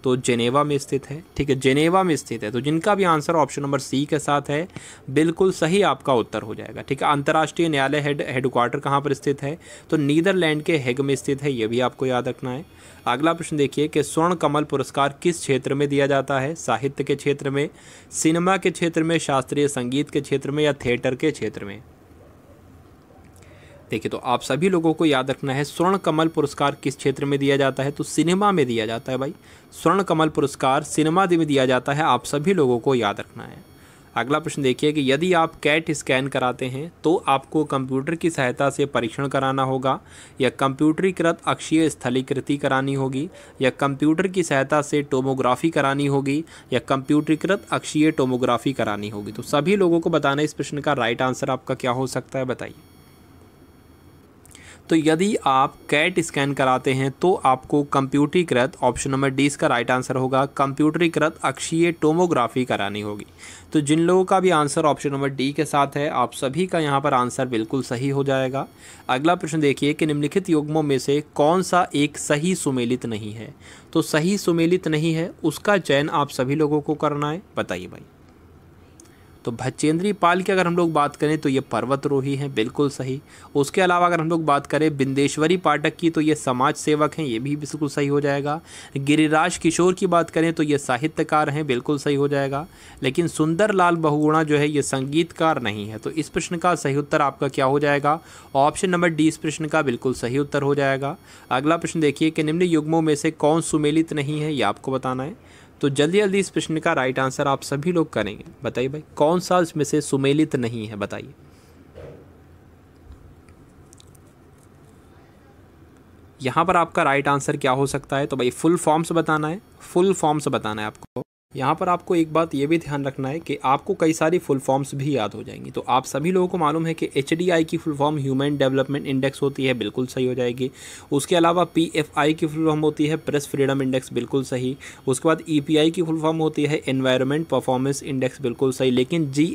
तो जेनेवा में स्थित है ठीक है जेनेवा में स्थित है तो जिनका भी आंसर ऑप्शन नंबर सी के साथ है बिल्कुल सही आपका उत्तर हो जाएगा ठीक है अंतर्राष्ट्रीय न्यायालय हेड हेडक्वार्टर कहाँ पर स्थित है तो नीदरलैंड के हेग में स्थित है ये भी आपको याद रखना है अगला प्रश्न देखिए कि स्वर्ण कमल पुरस्कार किस क्षेत्र में दिया जाता है साहित्य के क्षेत्र में सिनेमा के क्षेत्र में शास्त्रीय संगीत के क्षेत्र में या थिएटर के क्षेत्र में देखिए तो आप सभी लोगों को याद रखना है स्वर्ण कमल पुरस्कार किस क्षेत्र में दिया जाता है तो सिनेमा में दिया जाता है भाई स्वर्ण कमल पुरस्कार सिनेमा में दिया जाता है आप सभी लोगों को याद रखना है अगला प्रश्न देखिए कि यदि आप कैट स्कैन कराते हैं तो आपको कंप्यूटर की सहायता से परीक्षण कराना होगा या कंप्यूटरीकृत अक्षीय स्थलीकृति करानी होगी या कंप्यूटर की सहायता से टोमोग्राफी करानी होगी या कंप्यूटरीकृत अक्षीय टोमोग्राफी करानी होगी तो सभी लोगों को बताना इस प्रश्न का राइट आंसर आपका क्या हो सकता है बताइए तो यदि आप कैट स्कैन कराते हैं तो आपको कंप्यूटरीकृत ऑप्शन नंबर डी इसका राइट आंसर होगा कंप्यूटरीकृत अक्षीय टोमोग्राफी करानी होगी तो जिन लोगों का भी आंसर ऑप्शन नंबर डी के साथ है आप सभी का यहाँ पर आंसर बिल्कुल सही हो जाएगा अगला प्रश्न देखिए कि निम्नलिखित युग्मों में से कौन सा एक सही सुमेलित नहीं है तो सही सुमेलित नहीं है उसका चयन आप सभी लोगों को करना है बताइए भाई तो भचेंद्री पाल की अगर हम लोग बात करें तो ये पर्वतरोही हैं बिल्कुल सही उसके अलावा अगर हम लोग बात करें बिंदेश्वरी पाठक की तो ये समाज सेवक हैं ये भी बिल्कुल सही हो जाएगा गिरिराज किशोर की बात करें तो ये साहित्यकार हैं बिल्कुल सही हो जाएगा लेकिन सुंदर लाल बहुगुणा जो है ये संगीतकार नहीं है तो इस प्रश्न का सही उत्तर आपका क्या हो जाएगा ऑप्शन नंबर डी इस प्रश्न का बिल्कुल सही उत्तर हो जाएगा अगला प्रश्न देखिए कि निम्न युग्मों में से कौन सुमेलित नहीं है ये आपको बताना है तो जल्दी जल्दी इस प्रश्न का राइट आंसर आप सभी लोग करेंगे बताइए भाई कौन सा इसमें से सुमेलित नहीं है बताइए यहां पर आपका राइट आंसर क्या हो सकता है तो भाई फुल फॉर्म से बताना है फुल फॉर्म से बताना है आपको यहाँ पर आपको एक बात ये भी ध्यान रखना है कि आपको कई सारी फुल फॉर्म्स भी याद हो जाएंगी तो आप सभी लोगों को मालूम है कि एच की full form human development index होती है बिल्कुल सही हो जाएगी उसके अलावा पी की फुल फॉर्म होती है प्रेस फ्रीडम इंडेक्स बिल्कुल सही उसके बाद ई e की फुल फॉर्म होती है इन्वायरमेंट परफॉर्मेंस इंडेक्स बिल्कुल सही लेकिन जी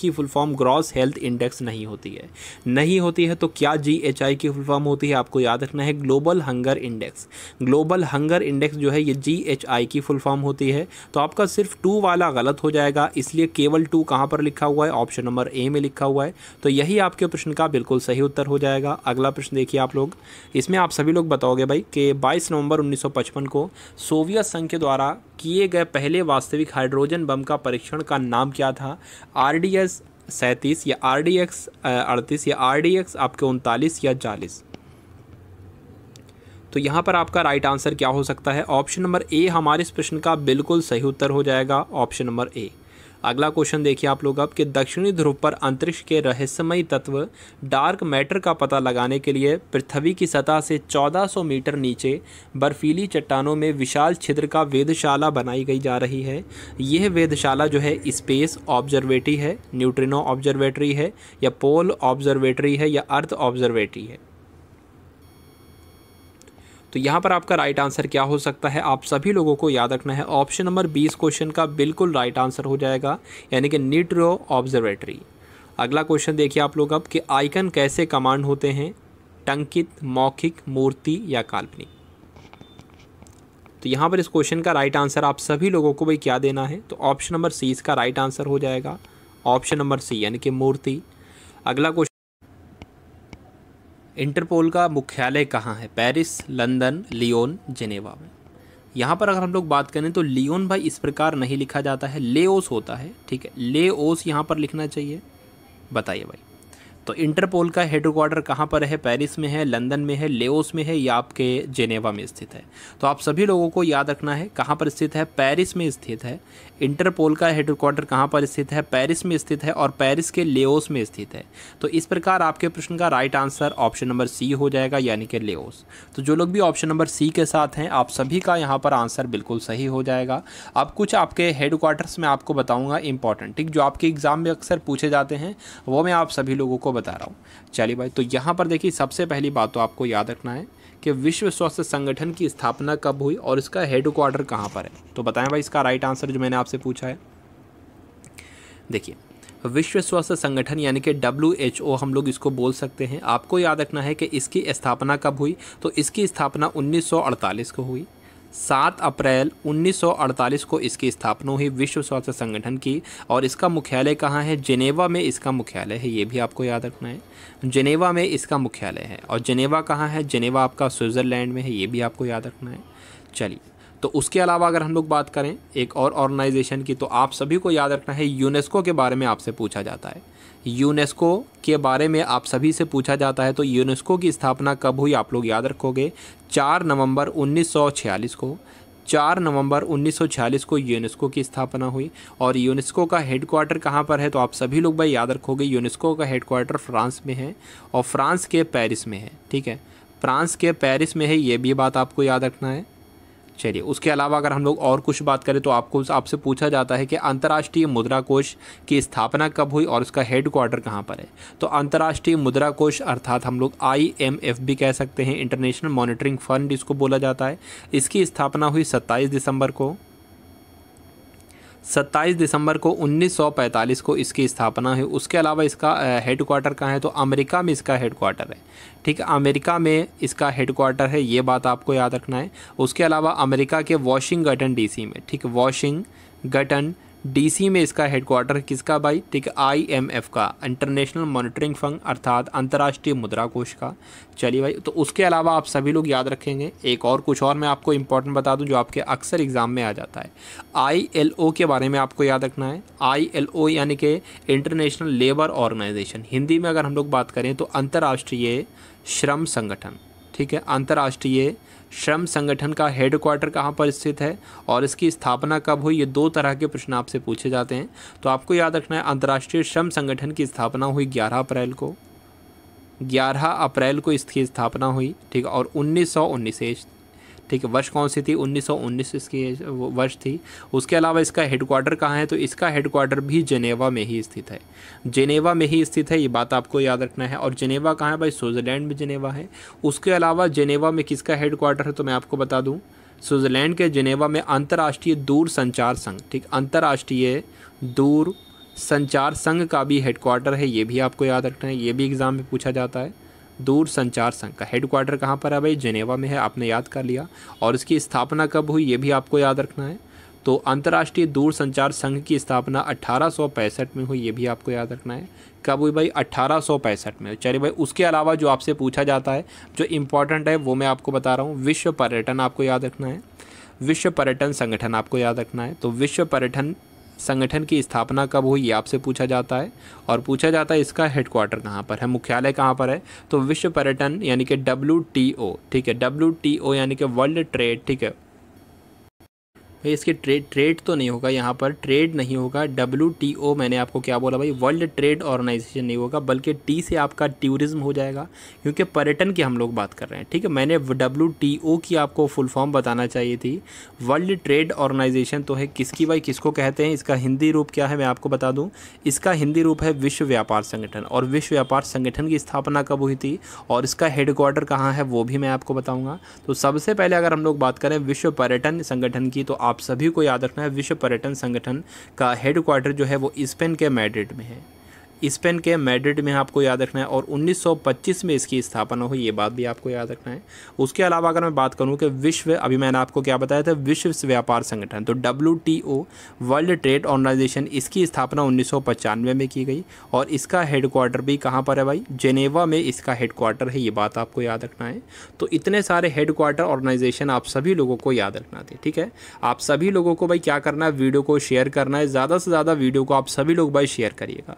की full form gross health index नहीं होती है नहीं होती है तो क्या जी की फुल फॉर्म होती है आपको याद रखना है global hunger index global hunger index जो है ये जी की फुल फॉर्म होती है तो आप आपका सिर्फ टू वाला गलत हो जाएगा इसलिए केवल टू कहाँ पर लिखा हुआ है ऑप्शन नंबर ए में लिखा हुआ है तो यही आपके प्रश्न का बिल्कुल सही उत्तर हो जाएगा अगला प्रश्न देखिए आप लोग इसमें आप सभी लोग बताओगे भाई कि 22 नवंबर 1955 को सोवियत संघ के द्वारा किए गए पहले वास्तविक हाइड्रोजन बम का परीक्षण का नाम क्या था आर डी एस सैंतीस या आर डी एक्स अड़तीस या आर डी एक्स आपके उनतालीस या चालीस तो यहाँ पर आपका राइट आंसर क्या हो सकता है ऑप्शन नंबर ए हमारे इस प्रश्न का बिल्कुल सही उत्तर हो जाएगा ऑप्शन नंबर ए अगला क्वेश्चन देखिए आप लोग अब कि दक्षिणी ध्रुव पर अंतरिक्ष के रहस्यमयी तत्व डार्क मैटर का पता लगाने के लिए पृथ्वी की सतह से 1400 मीटर नीचे बर्फीली चट्टानों में विशाल छिद्र का वेधशाला बनाई गई जा रही है यह वेधशाला जो है स्पेस ऑब्जर्वेटरी है न्यूट्रिनो ऑब्जर्वेटरी है या पोल ऑब्जर्वेटरी है या अर्थ ऑब्जर्वेटरी है तो यहाँ पर आपका राइट आंसर क्या हो सकता है आप सभी लोगों को याद रखना है ऑप्शन नंबर बी इस क्वेश्चन का बिल्कुल राइट आंसर हो जाएगा यानी कि न्यूट्रो ऑब्जर्वेटरी अगला क्वेश्चन देखिए आप लोग अब कि आइकन कैसे कमांड होते हैं टंकित मौखिक मूर्ति या काल्पनिक तो यहाँ पर इस क्वेश्चन का राइट आंसर आप सभी लोगों को भाई क्या देना है तो ऑप्शन नंबर सी इसका राइट आंसर हो जाएगा ऑप्शन नंबर सी यानी कि मूर्ति अगला क्वेश्चन इंटरपोल का मुख्यालय कहाँ है पेरिस लंदन लियोन जिनेवा में यहाँ पर अगर हम लोग बात करें तो लियोन भाई इस प्रकार नहीं लिखा जाता है लेओस होता है ठीक है लेओस यहाँ पर लिखना चाहिए बताइए भाई तो इंटरपोल का हेडक्वार्टर कहाँ पर है पेरिस में है लंदन में है लेओस में है या आपके जेनेवा में स्थित है तो आप सभी लोगों को याद रखना है कहाँ पर स्थित है पेरिस में स्थित है इंटरपोल का हेडक्वार्टर कहाँ पर स्थित है पेरिस में स्थित है और पेरिस के लेओस में स्थित है तो इस प्रकार आपके प्रश्न का right answer option number C हो जाएगा यानी कि लेओस तो जो लोग भी ऑप्शन नंबर सी के साथ हैं आप सभी का यहाँ पर आंसर बिल्कुल सही हो जाएगा अब कुछ आपके हेडक्वार्टर्स में आपको बताऊँगा इंपॉर्टेंट ठीक जो आपके एग्ज़ाम में अक्सर पूछे जाते हैं वो मैं आप सभी लोगों को बता रहा हूँ चलिए भाई तो यहाँ पर देखिए सबसे पहली बात तो आपको याद रखना है कि विश्व स्वास्थ्य संगठन की स्थापना कब हुई और इसका हेड क्वार्टर कहाँ पर है तो बताएं भाई इसका राइट आंसर जो मैंने आपसे पूछा है देखिए विश्व स्वास्थ्य संगठन यानी कि डब्ल्यू हम लोग इसको बोल सकते हैं आपको याद रखना है कि इसकी स्थापना कब हुई तो इसकी स्थापना 1948 को हुई सात अप्रैल 1948 को इसकी स्थापना हुई विश्व स्वास्थ्य संगठन की और इसका मुख्यालय कहाँ है जेनेवा में इसका मुख्यालय है ये भी आपको याद रखना है जेनेवा में इसका मुख्यालय है और जेनेवा कहाँ है जेनेवा आपका स्विट्ज़रलैंड में है ये भी आपको याद रखना है चलिए तो उसके अलावा अगर हम लोग बात करें एक और ऑर्गेनाइजेशन की तो आप सभी को याद रखना है यूनेस्को के बारे में आपसे पूछा जाता है यूनेस्को के बारे में आप सभी से पूछा जाता है तो यूनेस्को की स्थापना कब हुई आप लोग याद रखोगे चार नवंबर 1946 को चार नवंबर 1946 को यूनेस्को की स्थापना हुई और यूनेस्को का हेडक्वार्टर कहाँ पर है तो आप सभी लोग भाई याद रखोगे यूनेस्को का हेडक्वार्टर फ्रांस में है और फ्रांस के पेरिस में है ठीक है फ्रांस के पेरिस में है ये भी बात आपको याद रखना है चलिए उसके अलावा अगर हम लोग और कुछ बात करें तो आपको आपसे पूछा जाता है कि अंतर्राष्ट्रीय मुद्रा कोष की स्थापना कब हुई और उसका हेड क्वार्टर कहाँ पर है तो अंतर्राष्ट्रीय मुद्रा कोष अर्थात हम लोग आई भी कह सकते हैं इंटरनेशनल मॉनिटरिंग फंड इसको बोला जाता है इसकी स्थापना हुई सत्ताईस दिसंबर को 27 दिसंबर को 1945 को इसकी स्थापना हुई उसके अलावा इसका हेड क्वार्टर कहाँ है तो अमेरिका में इसका हेड क्वार्टर है ठीक अमेरिका में इसका हेड क्वार्टर है ये बात आपको याद रखना है उसके अलावा अमेरिका के वॉशिंगटन डीसी में ठीक वॉशिंगटन डीसी में इसका हेडक्वार्टर किसका भाई ठीक है आईएमएफ का इंटरनेशनल मॉनिटरिंग फंड अर्थात अंतर्राष्ट्रीय मुद्रा कोष का चलिए भाई तो उसके अलावा आप सभी लोग याद रखेंगे एक और कुछ और मैं आपको इंपॉर्टेंट बता दूं जो आपके अक्सर एग्जाम में आ जाता है आईएलओ के बारे में आपको याद रखना है ओ यानी कि इंटरनेशनल लेबर ऑर्गेनाइजेशन हिंदी में अगर हम लोग बात करें तो अंतर्राष्ट्रीय श्रम संगठन ठीक है अंतर्राष्ट्रीय श्रम संगठन का हेडक्वार्टर कहाँ पर स्थित है और इसकी स्थापना कब हुई ये दो तरह के प्रश्न आपसे पूछे जाते हैं तो आपको याद रखना है अंतर्राष्ट्रीय श्रम संगठन की स्थापना हुई ग्यारह अप्रैल को ग्यारह अप्रैल को इसकी स्थापना हुई ठीक है और उन्नीस सौ उन्नीस ठीक है वर्ष कौन सी थी 1919 इसकी वर्ष थी उसके अलावा इसका हेडक्वार्टर कहाँ है तो इसका हेडक्वार्टर भी जेनेवा में ही स्थित है जेनेवा में ही स्थित है ये बात आपको याद रखना है और जेनेवा कहाँ है भाई स्विट्ज़रलैंड में जेनेवा है उसके अलावा जेनेवा में किसका हेडक्वार्टर है तो मैं आपको बता दूँ स्विट्ज़रलैंड के जेनेवा में अंतर्राष्ट्रीय दूर संचार संघ ठीक अंतर्राष्ट्रीय दूर संचार संघ का भी हेडक्वार्टर है ये भी आपको याद रखना है ये भी एग्ज़ाम में पूछा जाता है दूर संचार संघ का हेडक्वार्टर कहाँ पर है भाई जेनेवा में है आपने याद कर लिया और इसकी स्थापना कब हुई ये भी आपको याद रखना है तो अंतर्राष्ट्रीय दूरसंचार संघ की स्थापना अट्ठारह में हुई ये भी आपको याद रखना है कब हुई भाई अट्ठारह में चलिए भाई उसके अलावा जो आपसे पूछा जाता है जो इम्पोर्टेंट है वो मैं आपको बता रहा हूँ विश्व पर्यटन आपको याद रखना है विश्व पर्यटन संगठन आपको याद रखना है तो विश्व पर्यटन संगठन की स्थापना कब हुई ये आपसे पूछा जाता है और पूछा जाता है इसका हेडक्वार्टर कहाँ पर है मुख्यालय कहाँ पर है तो विश्व पर्यटन यानी कि डब्ल्यू ठीक है डब्ल्यू यानी कि वर्ल्ड ट्रेड ठीक है भाई इसके ट्रेड ट्रेड तो नहीं होगा यहाँ पर ट्रेड नहीं होगा डब्ल्यू टी ओ मैंने आपको क्या बोला भाई वर्ल्ड ट्रेड ऑर्गेनाइजेशन नहीं होगा बल्कि टी से आपका टूरिज़्म हो जाएगा क्योंकि पर्यटन की हम लोग बात कर रहे हैं ठीक है मैंने डब्ल्यू टी ओ की आपको फुल फॉर्म बताना चाहिए थी वर्ल्ड ट्रेड ऑर्गेनाइजेशन तो है किसकी भाई किसको कहते हैं इसका हिंदी रूप क्या है मैं आपको बता दूँ इसका हिंदी रूप है विश्व व्यापार संगठन और विश्व व्यापार संगठन की स्थापना कब हुई थी और इसका हेडक्वार्टर कहाँ है वो भी मैं आपको बताऊँगा तो सबसे पहले अगर हम लोग बात करें विश्व पर्यटन संगठन की तो आप सभी को याद रखना है विश्व पर्यटन संगठन का हेडक्वार्टर जो है वो स्पेन के मैड्रिड में है स्पेन के मैड्रिड में आपको याद रखना है और 1925 में इसकी स्थापना हुई ये बात भी आपको याद रखना है उसके अलावा अगर मैं बात करूँ कि विश्व अभी मैंने आपको क्या बताया था विश्व व्यापार संगठन तो डब्ल्यू वर्ल्ड ट्रेड ऑर्गेनाइजेशन इसकी स्थापना उन्नीस में की गई और इसका हेडक्वार्टर भी कहाँ पर है भाई जेनेवा में इसका हेडक्वार्टर है ये बात आपको याद रखना है तो इतने सारे हेडक्वार्टर ऑर्गेनाइजेशन आप सभी लोगों को याद रखना थे ठीक है आप सभी लोगों को भाई क्या करना है वीडियो को शेयर करना है ज़्यादा से ज़्यादा वीडियो को आप सभी लोग भाई शेयर करिएगा